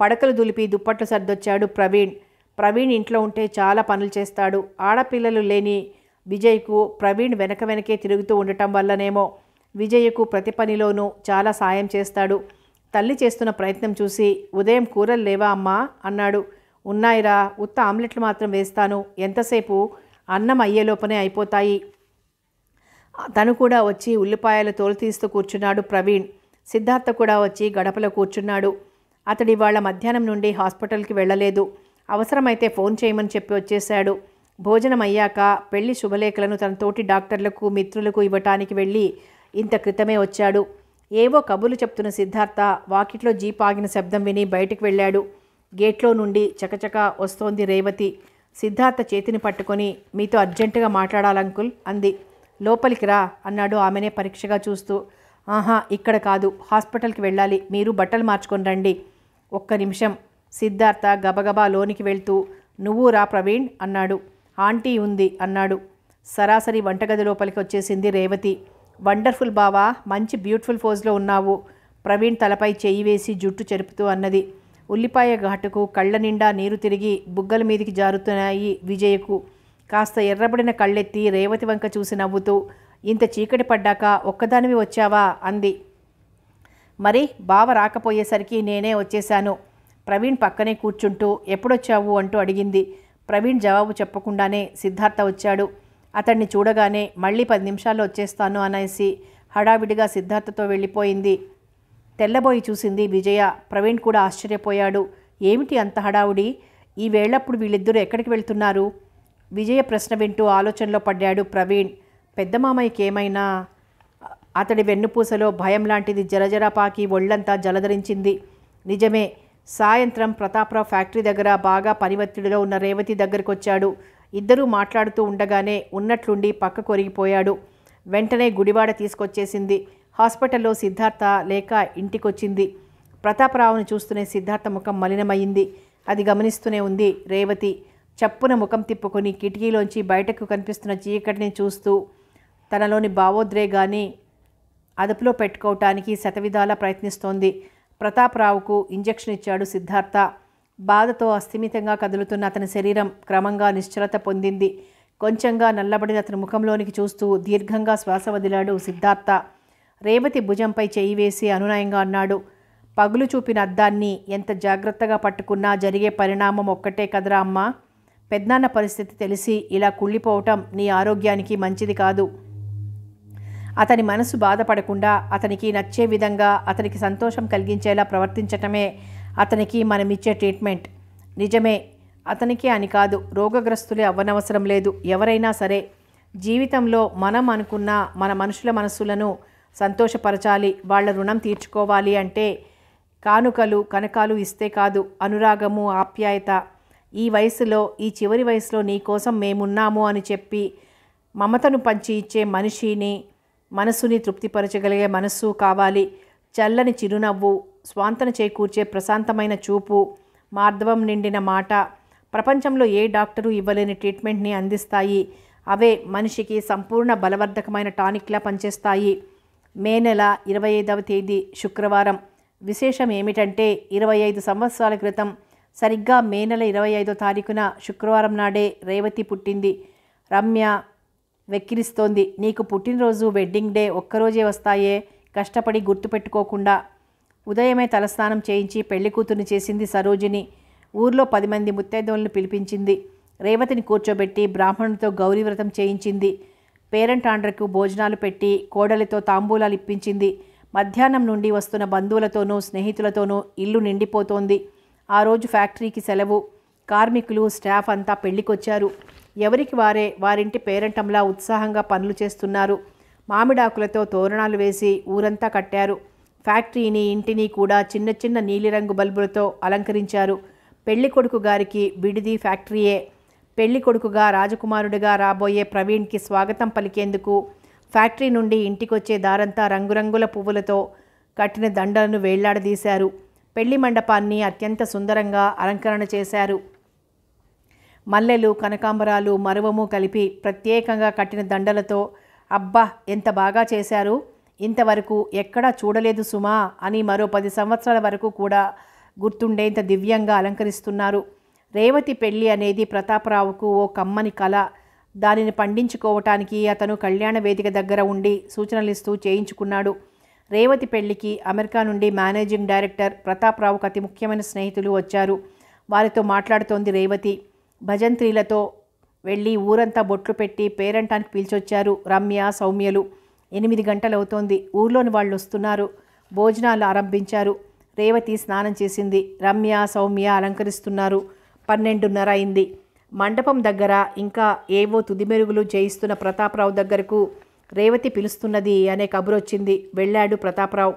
పడకలు దులిపి దుప్పట్లు సర్దొచ్చాడు ప్రవీణ్ ప్రవీణ్ ఇంట్లో ఉంటే చాలా పనులు చేస్తాడు ఆడపిల్లలు లేని విజయ్కు ప్రవీణ్ వెనక వెనకే తిరుగుతూ ఉండటం వల్లనేమో విజయ్కు ప్రతి పనిలోనూ చాలా సాయం చేస్తాడు తల్లి చేస్తున్న ప్రయత్నం చూసి ఉదయం కూరలు లేవా అమ్మా అన్నాడు ఉన్నాయిరా ఉత్త ఆమ్లెట్లు మాత్రం వేస్తాను ఎంతసేపు అన్నం అయ్యేలోపనే అయిపోతాయి తను కూడా వచ్చి ఉల్లిపాయలు తోలు తీస్తూ కూర్చున్నాడు ప్రవీణ్ సిద్ధార్థ కూడా వచ్చి గడపలో కూర్చున్నాడు అతడి వాళ్ళ మధ్యాహ్నం నుండి హాస్పిటల్కి వెళ్ళలేదు అవసరమైతే ఫోన్ చేయమని చెప్పి వచ్చేశాడు భోజనం అయ్యాక పెళ్లి శుభలేఖలను తన తోటి డాక్టర్లకు మిత్రులకు ఇవ్వటానికి వెళ్ళి ఇంత క్రితమే వచ్చాడు ఏవో కబులు చెప్తున్న సిద్ధార్థ వాకిట్లో జీప్ ఆగిన శబ్దం విని బయటికి వెళ్ళాడు గేట్లో నుండి చకచక వస్తోంది రేవతి సిద్ధార్థ చేతిని పట్టుకొని మీతో అర్జెంటుగా మాట్లాడాలంకుల్ అంది లోపలికి రా అన్నాడు ఆమెనే పరీక్షగా చూస్తూ ఆహా ఇక్కడ కాదు హాస్పిటల్కి వెళ్ళాలి మీరు బట్టలు మార్చుకొని రండి ఒక్క నిమిషం సిద్ధార్థ గబగబా లోనికి వెళ్తూ నువ్వు రా ప్రవీణ్ అన్నాడు ఆంటీ ఉంది అన్నాడు సరాసరి వంటగది లోపలికి వచ్చేసింది రేవతి వండర్ఫుల్ బావా మంచి బ్యూటిఫుల్ ఫోజ్లో ఉన్నావు ప్రవీణ్ తలపై చేయి వేసి జుట్టు చెరుపుతూ అన్నది ఉల్లిపాయ ఘాటుకు కళ్ళ నిండా నీరు తిరిగి బుగ్గల మీదికి జారుతున్నాయి విజయకు కాస్త ఎర్రబడిన కళ్ళెత్తి రేవతి వంక చూసి నవ్వుతూ ఇంత చీకటి పడ్డాక ఒక్కదానివి వచ్చావా అంది మరి బావ రాకపోయేసరికి నేనే వచ్చేశాను ప్రవీణ్ పక్కనే కూర్చుంటూ ఎప్పుడొచ్చావు అంటూ అడిగింది ప్రవీణ్ జవాబు చెప్పకుండానే సిద్ధార్థ వచ్చాడు అతన్ని చూడగానే మళ్ళీ పది నిమిషాల్లో వచ్చేస్తాను అనేసి హడావిడిగా సిద్ధార్థతో వెళ్ళిపోయింది తెల్లబోయి చూసింది విజయ ప్రవీణ్ కూడా ఆశ్చర్యపోయాడు ఏమిటి అంత హడావుడి ఈ వేళప్పుడు వీళ్ళిద్దరూ ఎక్కడికి వెళ్తున్నారు విజయ ప్రశ్న వింటూ ఆలోచనలో పడ్డాడు ప్రవీణ్ పెద్ద మామయ్యకి ఏమైనా అతడి వెన్నుపూసలో భయం లాంటిది జరజర పాకి ఒళ్ళంతా జలధరించింది నిజమే సాయంత్రం ప్రతాప్రావు ఫ్యాక్టరీ దగ్గర బాగా పనివత్తిడిలో ఉన్న రేవతి దగ్గరికి వచ్చాడు ఇద్దరూ మాట్లాడుతూ ఉండగానే ఉన్నట్లుండి పక్క కొరిగిపోయాడు వెంటనే గుడివాడ తీసుకొచ్చేసింది హాస్పిటల్లో సిద్ధార్థ లేక ఇంటికొచ్చింది ప్రతాపరావును చూస్తూనే సిద్ధార్థ ముఖం మలినమయ్యింది అది గమనిస్తూనే ఉంది రేవతి చప్పున ముఖం తిప్పుకొని కిటికీలోంచి బయటకు కనిపిస్తున్న చీకటిని చూస్తూ తనలోని భావోద్రేగాన్ని అదుపులో పెట్టుకోవటానికి శతవిధాలా ప్రయత్నిస్తోంది రావుకు ఇంజెక్షన్ ఇచ్చాడు సిద్ధార్థ బాధతో అస్థిమితంగా కదులుతున్న అతని శరీరం క్రమంగా నిశ్చలత పొందింది కొంచెంగా నల్లబడిన అతని ముఖంలోనికి చూస్తూ దీర్ఘంగా శ్వాస వదిలాడు సిద్ధార్థ రేవతి భుజంపై చేయి వేసి అనునయంగా అన్నాడు పగులు చూపిన అద్దాన్ని ఎంత జాగ్రత్తగా పట్టుకున్నా జరిగే పరిణామం ఒక్కటే కదరా అమ్మా పెద్దాన్న పరిస్థితి తెలిసి ఇలా కుళ్ళిపోవటం నీ ఆరోగ్యానికి మంచిది కాదు అతని మనసు బాధపడకుండా అతనికి నచ్చే విధంగా అతనికి సంతోషం కలిగించేలా ప్రవర్తించటమే అతనికి మనమిచ్చే ట్రీట్మెంట్ నిజమే అతనికి అని కాదు రోగగ్రస్తులే అవ్వనవసరం లేదు ఎవరైనా సరే జీవితంలో మనం అనుకున్న మన మనుషుల మనస్సులను సంతోషపరచాలి వాళ్ళ రుణం తీర్చుకోవాలి అంటే కానుకలు కనకాలు ఇస్తే కాదు అనురాగము ఆప్యాయత ఈ వయసులో ఈ చివరి వయసులో నీకోసం మేమున్నాము అని చెప్పి మమతను పంచి ఇచ్చే మనిషిని మనస్సుని తృప్తిపరచగలిగే మనస్సు కావాలి చల్లని చిరునవ్వు స్వాంతన చేకూర్చే ప్రశాంతమైన చూపు మార్ధవం నిండిన మాట ప్రపంచంలో ఏ డాక్టరు ఇవ్వలేని ట్రీట్మెంట్ని అందిస్తాయి అవే మనిషికి సంపూర్ణ బలవర్ధకమైన టానిక్లా పనిచేస్తాయి మే నెల ఇరవై ఐదవ తేదీ శుక్రవారం విశేషం ఏమిటంటే ఇరవై ఐదు సంవత్సరాల క్రితం సరిగ్గా మే నెల ఇరవై ఐదో తారీఖున శుక్రవారం నాడే రేవతి పుట్టింది రమ్య వెక్కిరిస్తోంది నీకు పుట్టినరోజు వెడ్డింగ్ డే ఒక్కరోజే వస్తాయే కష్టపడి గుర్తుపెట్టుకోకుండా ఉదయమే తలస్నానం చేయించి పెళ్లి కూతురుని చేసింది సరోజిని ఊర్లో పది మంది ముత్తైదోళ్ళని పిలిపించింది రేవతిని కూర్చోబెట్టి బ్రాహ్మణుడితో గౌరీవ్రతం చేయించింది పేరెంట్ ఆండ్రకు భోజనాలు పెట్టి కోడలితో తాంబూలాలు ఇప్పించింది మధ్యాహ్నం నుండి వస్తున్న బంధువులతోనూ స్నేహితులతోనూ ఇల్లు నిండిపోతోంది ఆ రోజు ఫ్యాక్టరీకి సెలవు కార్మికులు స్టాఫ్ అంతా పెళ్లికొచ్చారు ఎవరికి వారే వారింటి పేరంటంలా ఉత్సాహంగా పనులు చేస్తున్నారు మామిడాకులతో తోరణాలు వేసి ఊరంతా కట్టారు ఫ్యాక్టరీని ఇంటిని కూడా చిన్న చిన్న నీలిరంగు బల్బులతో అలంకరించారు పెళ్లి కొడుకు గారికి విడిది ఫ్యాక్టరీయే పెళ్లి కొడుకుగా రాజకుమారుడిగా రాబోయే ప్రవీణ్కి స్వాగతం పలికేందుకు ఫ్యాక్టరీ నుండి ఇంటికొచ్చే దారంతా రంగురంగుల పువ్వులతో కట్టిన దండలను వేళ్లాడదీశారు పెళ్లి మండపాన్ని అత్యంత సుందరంగా అలంకరణ చేశారు మల్లెలు కనకాంబరాలు మరువము కలిపి ప్రత్యేకంగా కట్టిన దండలతో అబ్బా ఎంత బాగా చేశారు ఇంతవరకు ఎక్కడా చూడలేదు సుమా అని మరో పది సంవత్సరాల వరకు కూడా గుర్తుండేంత దివ్యంగా అలంకరిస్తున్నారు రేవతి పెళ్ళి అనేది ప్రతాపరావుకు ఓ కమ్మని కళ దానిని పండించుకోవటానికి అతను కళ్యాణ వేదిక దగ్గర ఉండి సూచనలిస్తూ చేయించుకున్నాడు రేవతి పెళ్లికి అమెరికా నుండి మేనేజింగ్ డైరెక్టర్ ప్రతాపరావుకు అతి ముఖ్యమైన స్నేహితులు వచ్చారు వారితో మాట్లాడుతోంది రేవతి భజంత్రీలతో వెళ్ళి ఊరంతా బొట్లు పెట్టి పేరంటానికి పిలిచొచ్చారు రమ్య సౌమ్యలు ఎనిమిది గంటలవుతోంది ఊర్లోని వాళ్ళు వస్తున్నారు భోజనాలు ఆరంభించారు రేవతి స్నానం చేసింది రమ్య సౌమ్య అలంకరిస్తున్నారు పన్నెండున్నర అయింది మండపం దగ్గర ఇంకా ఏవో తుదిమెరుగులు చేయిస్తున్న ప్రతాపరావు దగ్గరకు రేవతి పిలుస్తున్నది అనే కబురొచ్చింది వెళ్ళాడు ప్రతాపరావు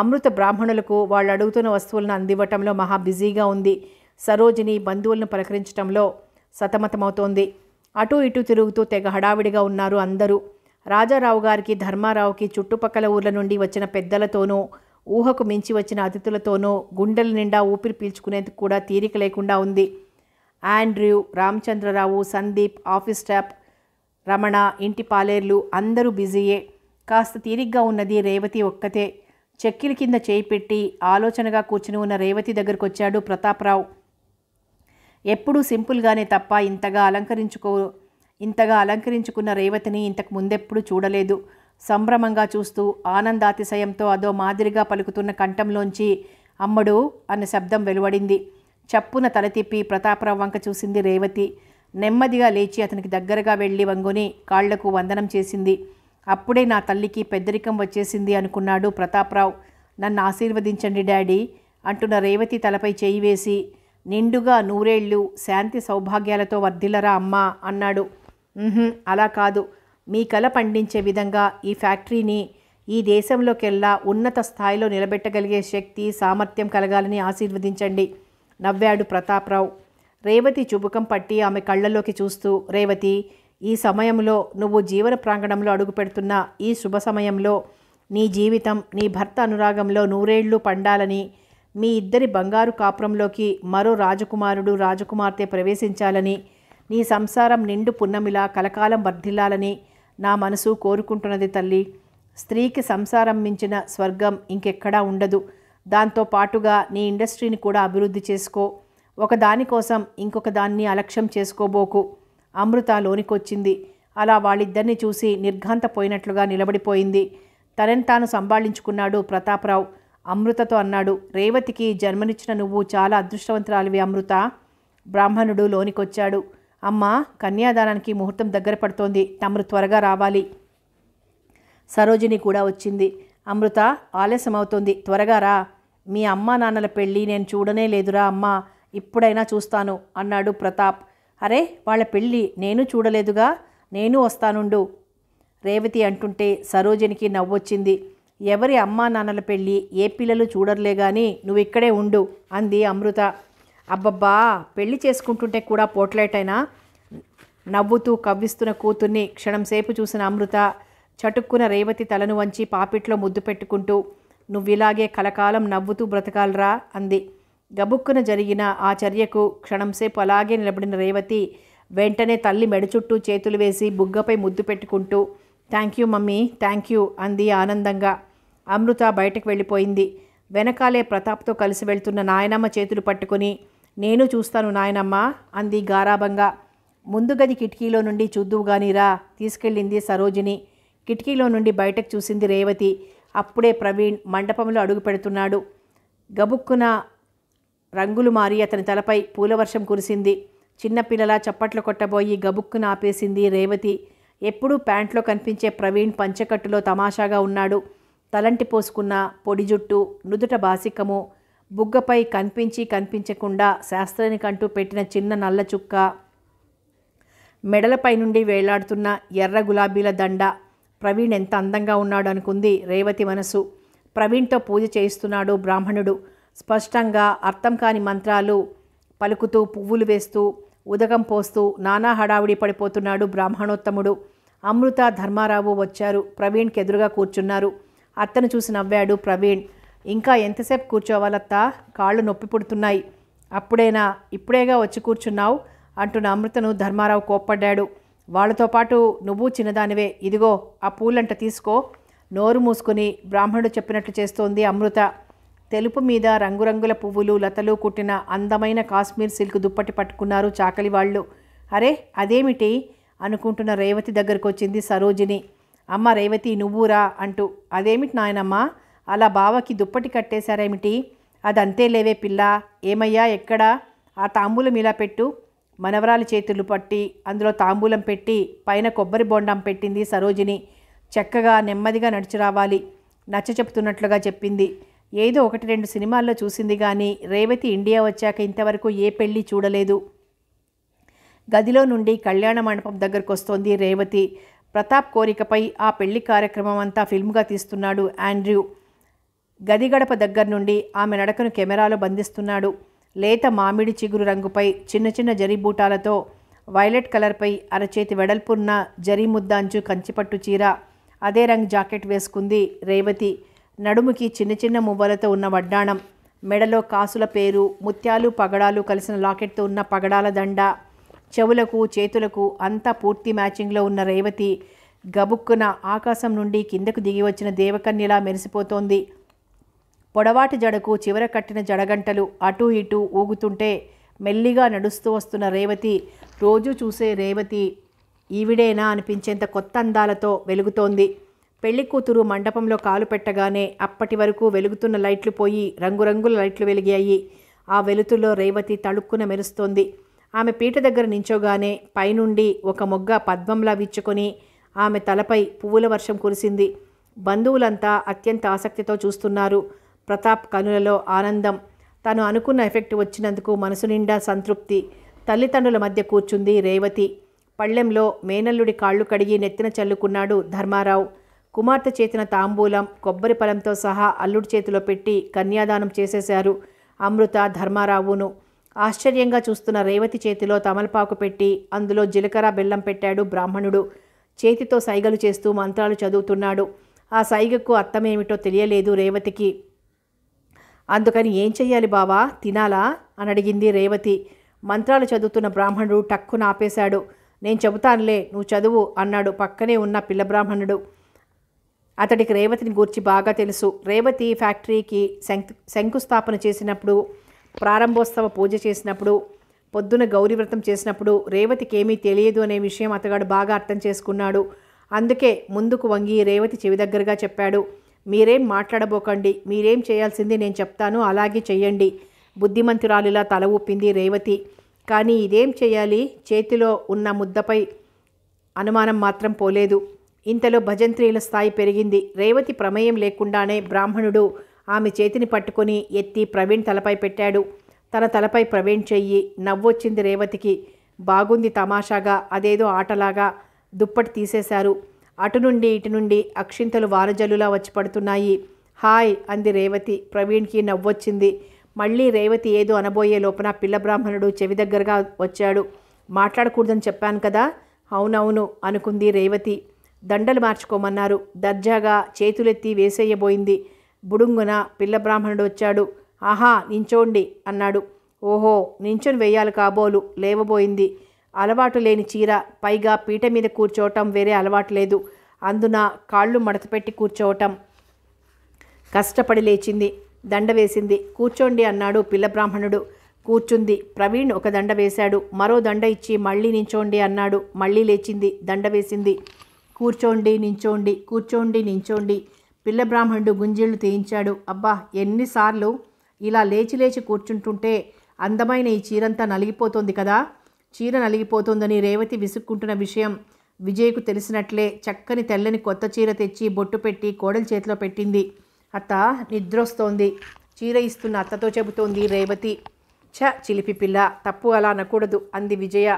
అమృత బ్రాహ్మణులకు వాళ్ళు అడుగుతున్న వస్తువులను అందివ్వటంలో మహా బిజీగా ఉంది సరోజిని బంధువులను పలకరించడంలో సతమతమవుతోంది అటూ ఇటూ తిరుగుతూ తెగ హడావిడిగా ఉన్నారు అందరూ రాజారావు గారికి ధర్మారావుకి చుట్టుపక్కల ఊర్ల నుండి వచ్చిన పెద్దలతోనూ ఊహకు మించి వచ్చిన అతిథులతోనూ గుండెల నిండా ఊపిరి పీల్చుకునేందుకు కూడా తీరిక లేకుండా ఉంది Andrew Ramachandrarao Sandeep office staff Ramana ఇంటి పాలేర్లు అందరూ బిజీయే కాస్త తీరిగ్గా ఉన్నది రేవతి ఒక్కతే చెక్కిలి కింద చేయి పెట్టి ఆలోచనగా కూర్చుని ఉన్న రేవతి దగ్గరకు వచ్చాడు ప్రతాప్రావు ఎప్పుడూ సింపుల్గానే తప్ప ఇంతగా అలంకరించుకో ఇంతగా అలంకరించుకున్న రేవతిని ఇంతకు ముందెప్పుడు చూడలేదు సంభ్రమంగా చూస్తూ ఆనందాతిశయంతో అదో మాదిరిగా పలుకుతున్న కంఠంలోంచి అమ్మడు అన్న శబ్దం వెలువడింది చప్పున తల తిప్పి ప్రతాపరావు వంక చూసింది రేవతి నెమ్మదిగా లేచి అతనికి దగ్గరగా వెళ్ళి వంగుని కాళ్లకు వందనం చేసింది అప్పుడే నా తల్లికి పెద్దరికం వచ్చేసింది అనుకున్నాడు ప్రతాపరావు నన్ను ఆశీర్వదించండి డాడీ అంటున్న రేవతి తలపై చేయి వేసి నిండుగా నూరేళ్ళు శాంతి సౌభాగ్యాలతో వర్ధిల్లరా అమ్మా అన్నాడు అలా కాదు మీ కల పండించే విధంగా ఈ ఫ్యాక్టరీని ఈ దేశంలోకెల్లా ఉన్నత స్థాయిలో నిలబెట్టగలిగే శక్తి సామర్థ్యం కలగాలని ఆశీర్వదించండి నవ్వాడు ప్రతాప్రావు రేవతి చుబుకం పట్టి ఆమె కళ్ళల్లోకి చూస్తూ రేవతి ఈ సమయంలో నువ్వు జీవన ప్రాంగణంలో అడుగుపెడుతున్న ఈ శుభ సమయంలో నీ జీవితం నీ భర్త అనురాగంలో నూరేళ్లు పండాలని మీ ఇద్దరి బంగారు కాపురంలోకి మరో రాజకుమారుడు రాజకుమార్తె ప్రవేశించాలని నీ సంసారం నిండు పున్నమిలా కలకాలం వర్ధిల్లాలని నా మనసు కోరుకుంటున్నది తల్లి స్త్రీకి సంసారం మించిన స్వర్గం ఇంకెక్కడా ఉండదు దాంతో పాటుగా నీ ఇండస్ట్రీని కూడా అభివృద్ధి చేసుకో ఒక దాని ఇంకొక దాన్ని అలక్ష్యం చేసుకోబోకు అమృత లోనికొచ్చింది అలా వాళ్ళిద్దరిని చూసి నిర్ఘాంతపోయినట్లుగా నిలబడిపోయింది తనని తాను సంభాళించుకున్నాడు ప్రతాపరావు అమృతతో అన్నాడు రేవతికి జన్మనిచ్చిన నువ్వు చాలా అదృష్టవంతురాలివి అమృత బ్రాహ్మణుడు లోనికొచ్చాడు అమ్మ కన్యాదానానికి ముహూర్తం దగ్గర పడుతోంది తమరు త్వరగా రావాలి సరోజిని కూడా వచ్చింది అమృత ఆలస్యమవుతోంది త్వరగా రా మీ అమ్మా నాన్నల పెళ్ళి నేను చూడనే లేదురా అమ్మ ఇప్పుడైనా చూస్తాను అన్నాడు ప్రతాప్ అరే వాళ్ళ పెళ్ళి నేను చూడలేదుగా నేను వస్తానుండు రేవతి అంటుంటే సరోజినికి నవ్వొచ్చింది ఎవరి అమ్మా నాన్నల పెళ్ళి ఏ పిల్లలు చూడర్లే గాని నువ్వు ఇక్కడే ఉండు అంది అమృత అబ్బబ్బా పెళ్లి చేసుకుంటుంటే కూడా పోట్లేటైనా నవ్వుతూ కవ్విస్తున్న కూతుర్ని క్షణంసేపు చూసిన అమృత చటుక్కున రేవతి తలను వంచి పాపిట్లో ముద్దు పెట్టుకుంటూ నువ్విలాగే కలకాలం నవ్వుతూ బ్రతకాలరా అంది గబుక్కున జరిగిన ఆ చర్యకు క్షణంసేపు అలాగే నిలబడిన రేవతి వెంటనే తల్లి మెడ చుట్టూ చేతులు వేసి బుగ్గపై ముద్దు పెట్టుకుంటూ thank you mummy thank you అంది ఆనందంగా అమృత బయటకు వెళ్ళిపోయింది వెనకాలే ప్రతాప్తో కలిసి వెళ్తున్న నాయనమ్మ చేతులు పట్టుకుని నేను చూస్తాను నాయనమ్మ అంది గారాభంగా ముందు గది కిటికీలో నుండి చూద్దువు రా తీసుకెళ్ళింది సరోజిని కిటికీలో నుండి బయటకు చూసింది రేవతి అప్పుడే ప్రవీణ్ మండపంలో అడుగు పెడుతున్నాడు గబుక్కున రంగులు మారి అతని తలపై పూలవర్షం కురిసింది చిన్నపిల్లల చప్పట్లు కొట్టబోయి గబుక్కున ఆపేసింది రేవతి ఎప్పుడూ ప్యాంట్లో కనిపించే ప్రవీణ్ పంచకట్టులో తమాషాగా ఉన్నాడు తలంటి పోసుకున్న పొడి జుట్టు నుదుట బాసికము బుగ్గపై కనిపించి కనిపించకుండా శాస్త్రానికంటూ పెట్టిన చిన్న నల్ల చుక్క మెడలపై నుండి వేలాడుతున్న ఎర్ర గులాబీల దండ ప్రవీణ్ ఎంత అందంగా ఉన్నాడు అనుకుంది రేవతి మనసు ప్రవీణ్తో పూజ చేయిస్తున్నాడు బ్రాహ్మణుడు స్పష్టంగా అర్థం కాని మంత్రాలు పలుకుతూ పువ్వులు వేస్తూ ఉదగం పోస్తూ నానా హడావిడి పడిపోతున్నాడు బ్రాహ్మణోత్తముడు అమృత ధర్మారావు వచ్చారు ప్రవీణ్కి ఎదురుగా కూర్చున్నారు అత్తను చూసి నవ్వాడు ప్రవీణ్ ఇంకా ఎంతసేపు కూర్చోవాలత్తా కాళ్ళు నొప్పి పుడుతున్నాయి అప్పుడేనా ఇప్పుడేగా వచ్చి కూర్చున్నావు అంటున్న అమృతను ధర్మారావు కోప్పడ్డాడు వాళ్ళతో పాటు నువ్వు చిన్నదానివే ఇదిగో ఆ పూలంట తీసుకో నోరు మూసుకుని బ్రాహ్మణుడు చెప్పినట్లు చేస్తోంది అమృత తెలుపు మీద రంగురంగుల పువ్వులు లతలు కుట్టిన అందమైన కాశ్మీర్ సిల్క్ దుప్పటి పట్టుకున్నారు చాకలి వాళ్ళు అరే అదేమిటి అనుకుంటున్న రేవతి దగ్గరకు వచ్చింది సరోజిని అమ్మ రేవతి నువ్వురా అంటూ అదేమిటి నాయనమ్మ అలా బావకి దుప్పటి కట్టేశారేమిటి అదంతే లేవే పిల్ల ఏమయ్యా ఎక్కడా ఆ తాంబూలం ఇలా పెట్టు మనవరాలి చేతులు పట్టి అందులో తాంబూలం పెట్టి పైన కొబ్బరి బొండం పెట్టింది సరోజిని చక్కగా నెమ్మదిగా నడిచి రావాలి నచ్చ చెప్తున్నట్లుగా చెప్పింది ఏదో ఒకటి రెండు సినిమాల్లో చూసింది కానీ రేవతి ఇండియా వచ్చాక ఇంతవరకు ఏ పెళ్ళి చూడలేదు గదిలో నుండి కళ్యాణ మండపం దగ్గరకు వస్తోంది రేవతి ప్రతాప్ కోరికపై ఆ పెళ్లి కార్యక్రమం అంతా ఫిల్మ్గా తీస్తున్నాడు ఆండ్రూ గదిగడప దగ్గర నుండి ఆమె నడకను కెమెరాలో బంధిస్తున్నాడు లేత మామిడి చిగురు రంగుపై చిన్న చిన్న బూటాలతో వైలెట్ కలర్పై అరచేతి వెడల్పున్న జరీ ముద్ద అంచు కంచిపట్టు చీర అదే రంగు జాకెట్ వేసుకుంది రేవతి నడుముకి చిన్న చిన్న మువ్వలతో ఉన్న వడ్డాణం మెడలో కాసుల పేరు ముత్యాలు పగడాలు కలిసిన లాకెట్తో ఉన్న పగడాల దండ చెవులకు చేతులకు అంతా పూర్తి మ్యాచింగ్లో ఉన్న రేవతి గబుక్కున ఆకాశం నుండి కిందకు దిగి వచ్చిన దేవకన్యలా మెరిసిపోతోంది పొడవాటి జడకు చివర కట్టిన జడగంటలు అటూ ఇటూ ఊగుతుంటే మెల్లిగా నడుస్తూ వస్తున్న రేవతి రోజు చూసే రేవతి ఈవిడేనా అనిపించేంత కొత్త అందాలతో వెలుగుతోంది పెళ్లి కూతురు మండపంలో కాలు పెట్టగానే అప్పటి వరకు వెలుగుతున్న లైట్లు పోయి రంగురంగుల లైట్లు వెలిగాయి ఆ వెలుతుల్లో రేవతి తళుక్కున మెరుస్తోంది ఆమె పీట దగ్గర నించోగానే పైనుండి ఒక మొగ్గ పద్మంలా విచ్చుకొని ఆమె తలపై పువ్వుల వర్షం కురిసింది బంధువులంతా అత్యంత ఆసక్తితో చూస్తున్నారు ప్రతాప్ కనులలో ఆనందం తను అనుకున్న ఎఫెక్ట్ వచ్చినందుకు మనసు నిండా సంతృప్తి తల్లిదండ్రుల మధ్య కూర్చుంది రేవతి పళ్ళెంలో మేనల్లుడి కాళ్ళు కడిగి నెత్తిన చల్లుకున్నాడు ధర్మారావు కుమార్తె చేతిన తాంబూలం కొబ్బరి పలంతో సహా అల్లుడి చేతిలో పెట్టి కన్యాదానం చేసేశారు అమృత ధర్మారావును ఆశ్చర్యంగా చూస్తున్న రేవతి చేతిలో తమలపాకు పెట్టి అందులో జీలకర్ర బెల్లం పెట్టాడు బ్రాహ్మణుడు చేతితో సైగలు చేస్తూ మంత్రాలు చదువుతున్నాడు ఆ సైగకు అర్థమేమిటో తెలియలేదు రేవతికి అందుకని ఏం చెయ్యాలి బావా తినాలా అని అడిగింది రేవతి మంత్రాలు చదువుతున్న బ్రాహ్మణుడు టక్కున ఆపేశాడు నేను చెబుతానులే నువ్వు చదువు అన్నాడు పక్కనే ఉన్న పిల్ల బ్రాహ్మణుడు అతడికి రేవతిని గూర్చి బాగా తెలుసు రేవతి ఫ్యాక్టరీకి శంకు శంకుస్థాపన చేసినప్పుడు ప్రారంభోత్సవ పూజ చేసినప్పుడు పొద్దున గౌరీ వ్రతం చేసినప్పుడు రేవతికి ఏమీ తెలియదు అనే విషయం అతగాడు బాగా అర్థం చేసుకున్నాడు అందుకే ముందుకు వంగి రేవతి చెవి దగ్గరగా చెప్పాడు మీరేం మాట్లాడబోకండి మీరేం చేయాల్సింది నేను చెప్తాను అలాగే చెయ్యండి బుద్ధిమంతురాలిలా తల ఊపింది రేవతి కానీ ఇదేం చేయాలి చేతిలో ఉన్న ముద్దపై అనుమానం మాత్రం పోలేదు ఇంతలో భజంత్రీల స్థాయి పెరిగింది రేవతి ప్రమేయం లేకుండానే బ్రాహ్మణుడు ఆమె చేతిని పట్టుకొని ఎత్తి ప్రవీణ్ తలపై పెట్టాడు తన తలపై ప్రవీణ్ చెయ్యి నవ్వొచ్చింది రేవతికి బాగుంది తమాషాగా అదేదో ఆటలాగా దుప్పటి తీసేశారు అటు నుండి ఇటు నుండి అక్షింతలు వారజల్లులా వచ్చి పడుతున్నాయి హాయ్ అంది రేవతి ప్రవీణ్కి నవ్వొచ్చింది మళ్ళీ రేవతి ఏదో అనబోయే లోపల పిల్ల బ్రాహ్మణుడు చెవి దగ్గరగా వచ్చాడు మాట్లాడకూడదని చెప్పాను కదా అవునవును అనుకుంది రేవతి దండలు మార్చుకోమన్నారు దర్జాగా చేతులెత్తి వేసేయబోయింది బుడుంగున పిల్ల బ్రాహ్మణుడు వచ్చాడు ఆహా నించోండి అన్నాడు ఓహో నించొని వెయ్యాలి కాబోలు లేవబోయింది అలవాటు లేని చీర పైగా పీట మీద కూర్చోవటం వేరే అలవాటు లేదు అందున కాళ్ళు మడతపెట్టి కూర్చోవటం కష్టపడి లేచింది దండ వేసింది కూర్చోండి అన్నాడు పిల్ల బ్రాహ్మణుడు కూర్చుంది ప్రవీణ్ ఒక దండ వేశాడు మరో దండ ఇచ్చి మళ్ళీ నించోండి అన్నాడు మళ్ళీ లేచింది దండ వేసింది కూర్చోండి నించోండి కూర్చోండి నించోండి పిల్ల బ్రాహ్మణుడు గుంజీళ్లు తీయించాడు అబ్బా ఎన్నిసార్లు ఇలా లేచి లేచి కూర్చుంటుంటే అందమైన ఈ చీరంతా నలిగిపోతోంది కదా చీర నలిగిపోతోందని రేవతి విసుక్కుంటున్న విషయం విజయ్కు తెలిసినట్లే చక్కని తెల్లని కొత్త చీర తెచ్చి బొట్టు పెట్టి కోడలి చేతిలో పెట్టింది అత్త నిద్రొస్తోంది చీర ఇస్తున్న అత్తతో చెబుతోంది రేవతి చ చిలిపి పిల్ల తప్పు అలా అనకూడదు అంది విజయ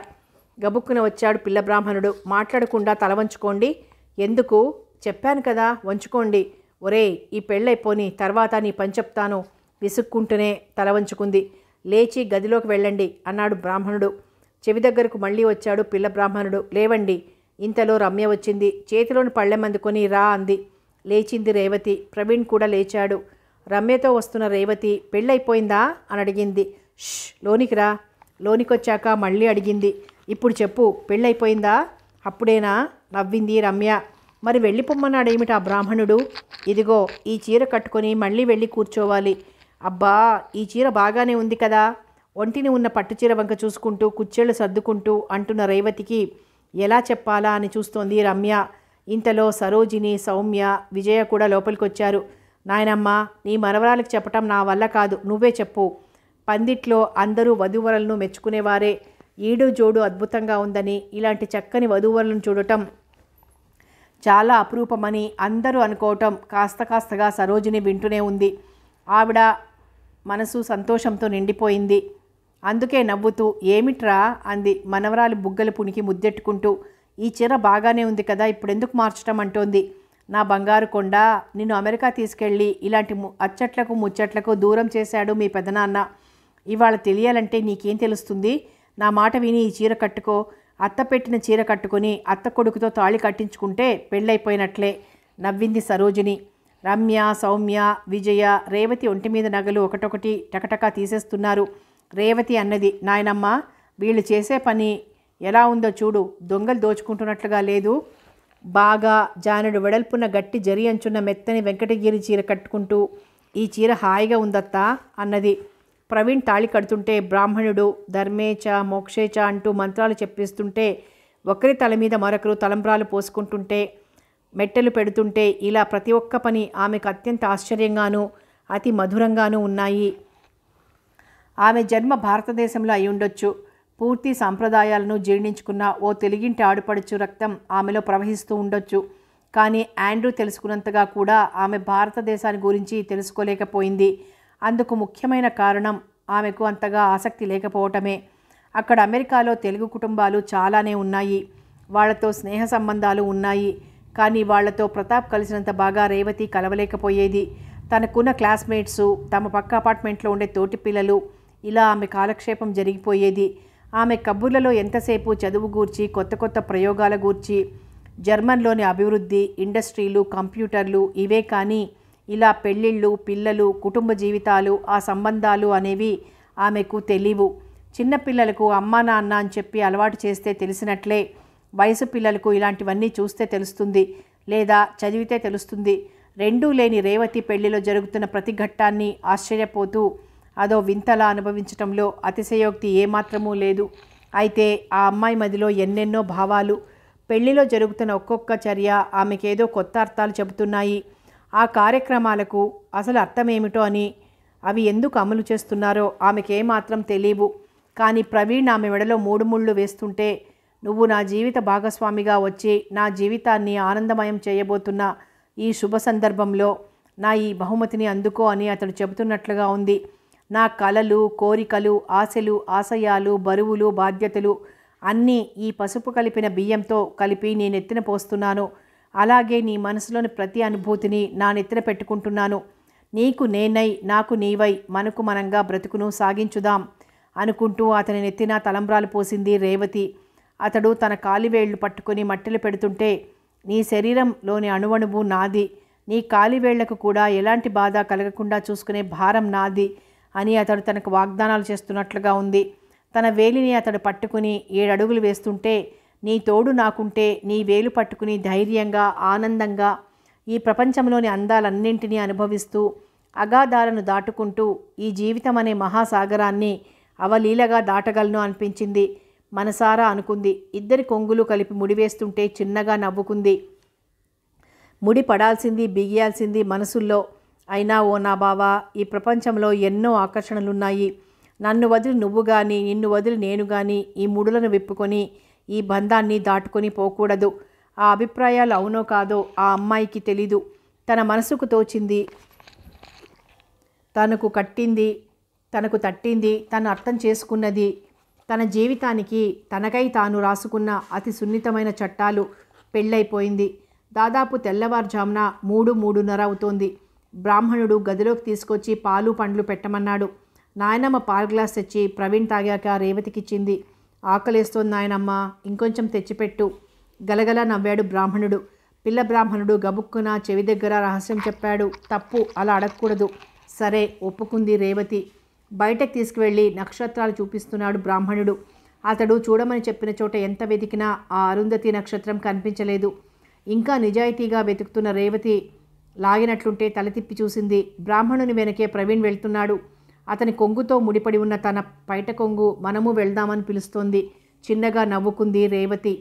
గబుక్కున వచ్చాడు పిల్ల బ్రాహ్మణుడు మాట్లాడకుండా తలవంచుకోండి ఎందుకు చెప్పాను కదా వంచుకోండి ఒరే ఈ పెళ్ళైపోని తర్వాత నీ పని చెప్తాను విసుక్కుంటూనే తల వంచుకుంది లేచి గదిలోకి వెళ్ళండి అన్నాడు బ్రాహ్మణుడు చెవి దగ్గరకు మళ్ళీ వచ్చాడు పిల్ల బ్రాహ్మణుడు లేవండి ఇంతలో రమ్య వచ్చింది చేతిలోని పళ్ళెమందుకొని రా అంది లేచింది రేవతి ప్రవీణ్ కూడా లేచాడు రమ్యతో వస్తున్న రేవతి పెళ్ళైపోయిందా అని అడిగింది ష్ లోనికి రా లోనికొచ్చాక మళ్ళీ అడిగింది ఇప్పుడు చెప్పు పెళ్ళైపోయిందా అప్పుడేనా నవ్వింది రమ్య మరి వెళ్ళిపోమ్మన్నాడేమిటి ఆ బ్రాహ్మణుడు ఇదిగో ఈ చీర కట్టుకొని మళ్ళీ వెళ్ళి కూర్చోవాలి అబ్బా ఈ చీర బాగానే ఉంది కదా ఒంటిని ఉన్న పట్టుచీర వంక చూసుకుంటూ కుచ్చేళ్ళు సర్దుకుంటూ అంటున్న రేవతికి ఎలా చెప్పాలా అని చూస్తోంది రమ్య ఇంతలో సరోజిని సౌమ్య విజయ కూడా లోపలికి వచ్చారు నాయనమ్మ నీ మనవరాలకు చెప్పటం నా వల్ల కాదు నువ్వే చెప్పు పందిట్లో అందరూ వధువరలను మెచ్చుకునేవారే ఈడు జోడు అద్భుతంగా ఉందని ఇలాంటి చక్కని వధువరలను చూడటం చాలా అపురూపమని అందరూ అనుకోవటం కాస్త కాస్తగా సరోజిని వింటూనే ఉంది ఆవిడ మనసు సంతోషంతో నిండిపోయింది అందుకే నవ్వుతూ ఏమిట్రా అంది మనవరాలి బుగ్గలు పునికి ముద్దెట్టుకుంటూ ఈ చీర బాగానే ఉంది కదా ఇప్పుడెందుకు మార్చటం అంటోంది నా బంగారు కొండ నిన్ను అమెరికా తీసుకెళ్ళి ఇలాంటి అచ్చట్లకు ముచ్చట్లకు దూరం చేశాడు మీ పెదనాన్న ఇవాళ తెలియాలంటే నీకేం తెలుస్తుంది నా మాట విని ఈ చీర కట్టుకో అత్త పెట్టిన చీర కట్టుకుని అత్త కొడుకుతో తాళి కట్టించుకుంటే పెళ్ళైపోయినట్లే నవ్వింది సరోజిని రమ్య సౌమ్య విజయ రేవతి ఒంటి మీద నగలు ఒకటొకటి టకటకా తీసేస్తున్నారు రేవతి అన్నది నాయనమ్మ వీళ్ళు చేసే పని ఎలా ఉందో చూడు దొంగలు దోచుకుంటున్నట్లుగా లేదు బాగా జానుడు వెడల్పున గట్టి జరి అంచున్న మెత్తని వెంకటగిరి చీర కట్టుకుంటూ ఈ చీర హాయిగా ఉందత్తా అన్నది ప్రవీణ్ తాళి కడుతుంటే బ్రాహ్మణుడు ధర్మేచ మోక్షేచ అంటూ మంత్రాలు చెప్పిస్తుంటే ఒకరి తల మీద మరొకరు తలంబ్రాలు పోసుకుంటుంటే మెట్టెలు పెడుతుంటే ఇలా ప్రతి ఒక్క పని ఆమెకు అత్యంత ఆశ్చర్యంగానూ అతి మధురంగానూ ఉన్నాయి ఆమె జన్మ భారతదేశంలో అయి ఉండొచ్చు పూర్తి సాంప్రదాయాలను జీర్ణించుకున్న ఓ తెలుగింటి ఆడుపడుచు రక్తం ఆమెలో ప్రవహిస్తూ ఉండొచ్చు కానీ యాండ్రూ తెలుసుకున్నంతగా కూడా ఆమె భారతదేశాన్ని గురించి తెలుసుకోలేకపోయింది అందుకు ముఖ్యమైన కారణం ఆమెకు అంతగా ఆసక్తి లేకపోవటమే అక్కడ అమెరికాలో తెలుగు కుటుంబాలు చాలానే ఉన్నాయి వాళ్లతో స్నేహ సంబంధాలు ఉన్నాయి కానీ వాళ్లతో ప్రతాప్ కలిసినంత బాగా రేవతి కలవలేకపోయేది తనకున్న క్లాస్మేట్స్ తమ పక్క అపార్ట్మెంట్లో ఉండే తోటి పిల్లలు ఇలా ఆమె కాలక్షేపం జరిగిపోయేది ఆమె కబుర్లలో ఎంతసేపు చదువు గూర్చి కొత్త కొత్త ప్రయోగాల గూర్చి జర్మన్లోని అభివృద్ధి ఇండస్ట్రీలు కంప్యూటర్లు ఇవే కానీ ఇలా పెళ్ళిళ్ళు పిల్లలు కుటుంబ జీవితాలు ఆ సంబంధాలు అనేవి ఆమెకు తెలియవు చిన్నపిల్లలకు అమ్మా నాన్న అని చెప్పి అలవాటు చేస్తే తెలిసినట్లే వయసు పిల్లలకు ఇలాంటివన్నీ చూస్తే తెలుస్తుంది లేదా చదివితే తెలుస్తుంది రెండూ లేని రేవతి పెళ్లిలో జరుగుతున్న ప్రతి ఘట్టాన్ని ఆశ్చర్యపోతూ అదో వింతలా అనుభవించటంలో అతిశయోక్తి ఏమాత్రమూ లేదు అయితే ఆ అమ్మాయి మదిలో ఎన్నెన్నో భావాలు పెళ్లిలో జరుగుతున్న ఒక్కొక్క చర్య ఆమెకేదో కొత్త అర్థాలు చెబుతున్నాయి ఆ కార్యక్రమాలకు అసలు అర్థమేమిటో అని అవి ఎందుకు అమలు చేస్తున్నారో ఆమెకే మాత్రం తెలియవు కానీ ప్రవీణ్ ఆమె మెడలో మూడు ముళ్ళు వేస్తుంటే నువ్వు నా జీవిత భాగస్వామిగా వచ్చి నా జీవితాన్ని ఆనందమయం చేయబోతున్న ఈ శుభ సందర్భంలో నా ఈ బహుమతిని అందుకో అని అతడు చెబుతున్నట్లుగా ఉంది నా కలలు కోరికలు ఆశలు ఆశయాలు బరువులు బాధ్యతలు అన్నీ ఈ పసుపు కలిపిన బియ్యంతో కలిపి నేను ఎత్తిన పోస్తున్నాను అలాగే నీ మనసులోని ప్రతి అనుభూతిని నా నెత్తిన పెట్టుకుంటున్నాను నీకు నేనై నాకు నీవై మనకు మనంగా బ్రతుకును సాగించుదాం అనుకుంటూ అతని నెత్తిన తలంబ్రాలు పోసింది రేవతి అతడు తన కాలివేళ్లు పట్టుకొని మట్టిలు పెడుతుంటే నీ శరీరంలోని అణువణువు నాది నీ కాలివేళ్లకు కూడా ఎలాంటి బాధ కలగకుండా చూసుకునే భారం నాది అని అతడు తనకు వాగ్దానాలు చేస్తున్నట్లుగా ఉంది తన వేలిని అతడు పట్టుకుని ఏడడుగులు వేస్తుంటే నీ తోడు నాకుంటే నీ వేలు పట్టుకుని ధైర్యంగా ఆనందంగా ఈ ప్రపంచంలోని అందాలన్నింటినీ అనుభవిస్తూ అగాధాలను దాటుకుంటూ ఈ జీవితం అనే మహాసాగరాన్ని అవలీలగా దాటగలను అనిపించింది మనసారా అనుకుంది ఇద్దరి కొంగులు కలిపి ముడివేస్తుంటే చిన్నగా నవ్వుకుంది ముడి పడాల్సింది బిగియాల్సింది మనసుల్లో అయినా ఓ నా బావా ఈ ప్రపంచంలో ఎన్నో ఆకర్షణలున్నాయి నన్ను వదిలి నువ్వు కానీ నిన్ను వదిలి నేను కానీ ఈ ముడులను విప్పుకొని ఈ బంధాన్ని దాటుకొని పోకూడదు ఆ అభిప్రాయాలు అవునో కాదో ఆ అమ్మాయికి తెలీదు తన మనసుకు తోచింది తనకు కట్టింది తనకు తట్టింది తను అర్థం చేసుకున్నది తన జీవితానికి తనకై తాను రాసుకున్న అతి సున్నితమైన చట్టాలు పెళ్ళైపోయింది దాదాపు తెల్లవారుజామున మూడు మూడున్నర అవుతోంది బ్రాహ్మణుడు గదిలోకి తీసుకొచ్చి పాలు పండ్లు పెట్టమన్నాడు నాయనమ్మ పాల్ గ్లాస్ తెచ్చి ప్రవీణ్ తాగాక రేవతికిచ్చింది ఆకలేస్తోంది నాయనమ్మా ఇంకొంచెం తెచ్చిపెట్టు గలగల నవ్వాడు బ్రాహ్మణుడు పిల్ల బ్రాహ్మణుడు గబుక్కున చెవి దగ్గర రహస్యం చెప్పాడు తప్పు అలా అడగకూడదు సరే ఒప్పుకుంది రేవతి బయటకు తీసుకువెళ్ళి నక్షత్రాలు చూపిస్తున్నాడు బ్రాహ్మణుడు అతడు చూడమని చెప్పిన చోట ఎంత వెతికినా ఆ అరుంధతి నక్షత్రం కనిపించలేదు ఇంకా నిజాయితీగా వెతుకుతున్న రేవతి లాగినట్లుంటే తల తిప్పి చూసింది బ్రాహ్మణుని వెనకే ప్రవీణ్ వెళ్తున్నాడు అతని కొంగుతో ముడిపడి ఉన్న తన పైట కొంగు మనము వెళ్దామని పిలుస్తోంది చిన్నగా నవ్వుకుంది రేవతి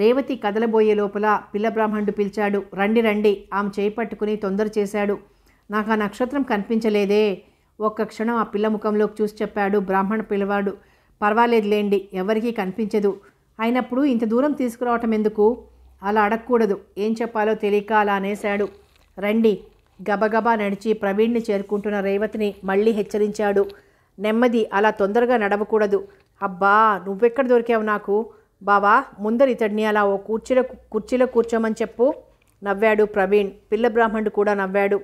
రేవతి కదలబోయే లోపల పిల్ల బ్రాహ్మణుడు పిలిచాడు రండి రండి ఆమె చేపట్టుకుని తొందర చేశాడు నాకు ఆ నక్షత్రం కనిపించలేదే ఒక్క క్షణం ఆ పిల్ల ముఖంలోకి చూసి చెప్పాడు బ్రాహ్మణ పర్వాలేదు లేండి ఎవరికీ కనిపించదు అయినప్పుడు ఇంత దూరం తీసుకురావటం ఎందుకు అలా అడగకూడదు ఏం చెప్పాలో తెలియక అలా అనేశాడు రండి గబగబా నడిచి ప్రవీణ్ని చేరుకుంటున్న రేవతిని మళ్ళీ హెచ్చరించాడు నెమ్మది అలా తొందరగా నడవకూడదు అబ్బా నువ్వెక్కడ దొరికావు నాకు బావా ముందర ఇతడిని అలా ఓ కూర్చీలో కుర్చీలో కూర్చోమని చెప్పు నవ్వాడు ప్రవీణ్ పిల్ల బ్రాహ్మణుడు కూడా నవ్వాడు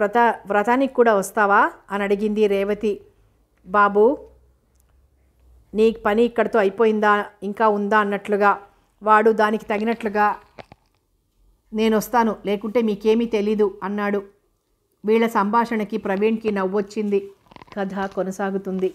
వ్రత వ్రతానికి కూడా వస్తావా అని అడిగింది రేవతి బాబు నీ పని ఇక్కడితో అయిపోయిందా ఇంకా ఉందా అన్నట్లుగా వాడు దానికి తగినట్లుగా నేను వస్తాను లేకుంటే మీకేమీ తెలీదు అన్నాడు వీళ్ల సంభాషణకి ప్రవీణ్కి నవ్వొచ్చింది కథ కొనసాగుతుంది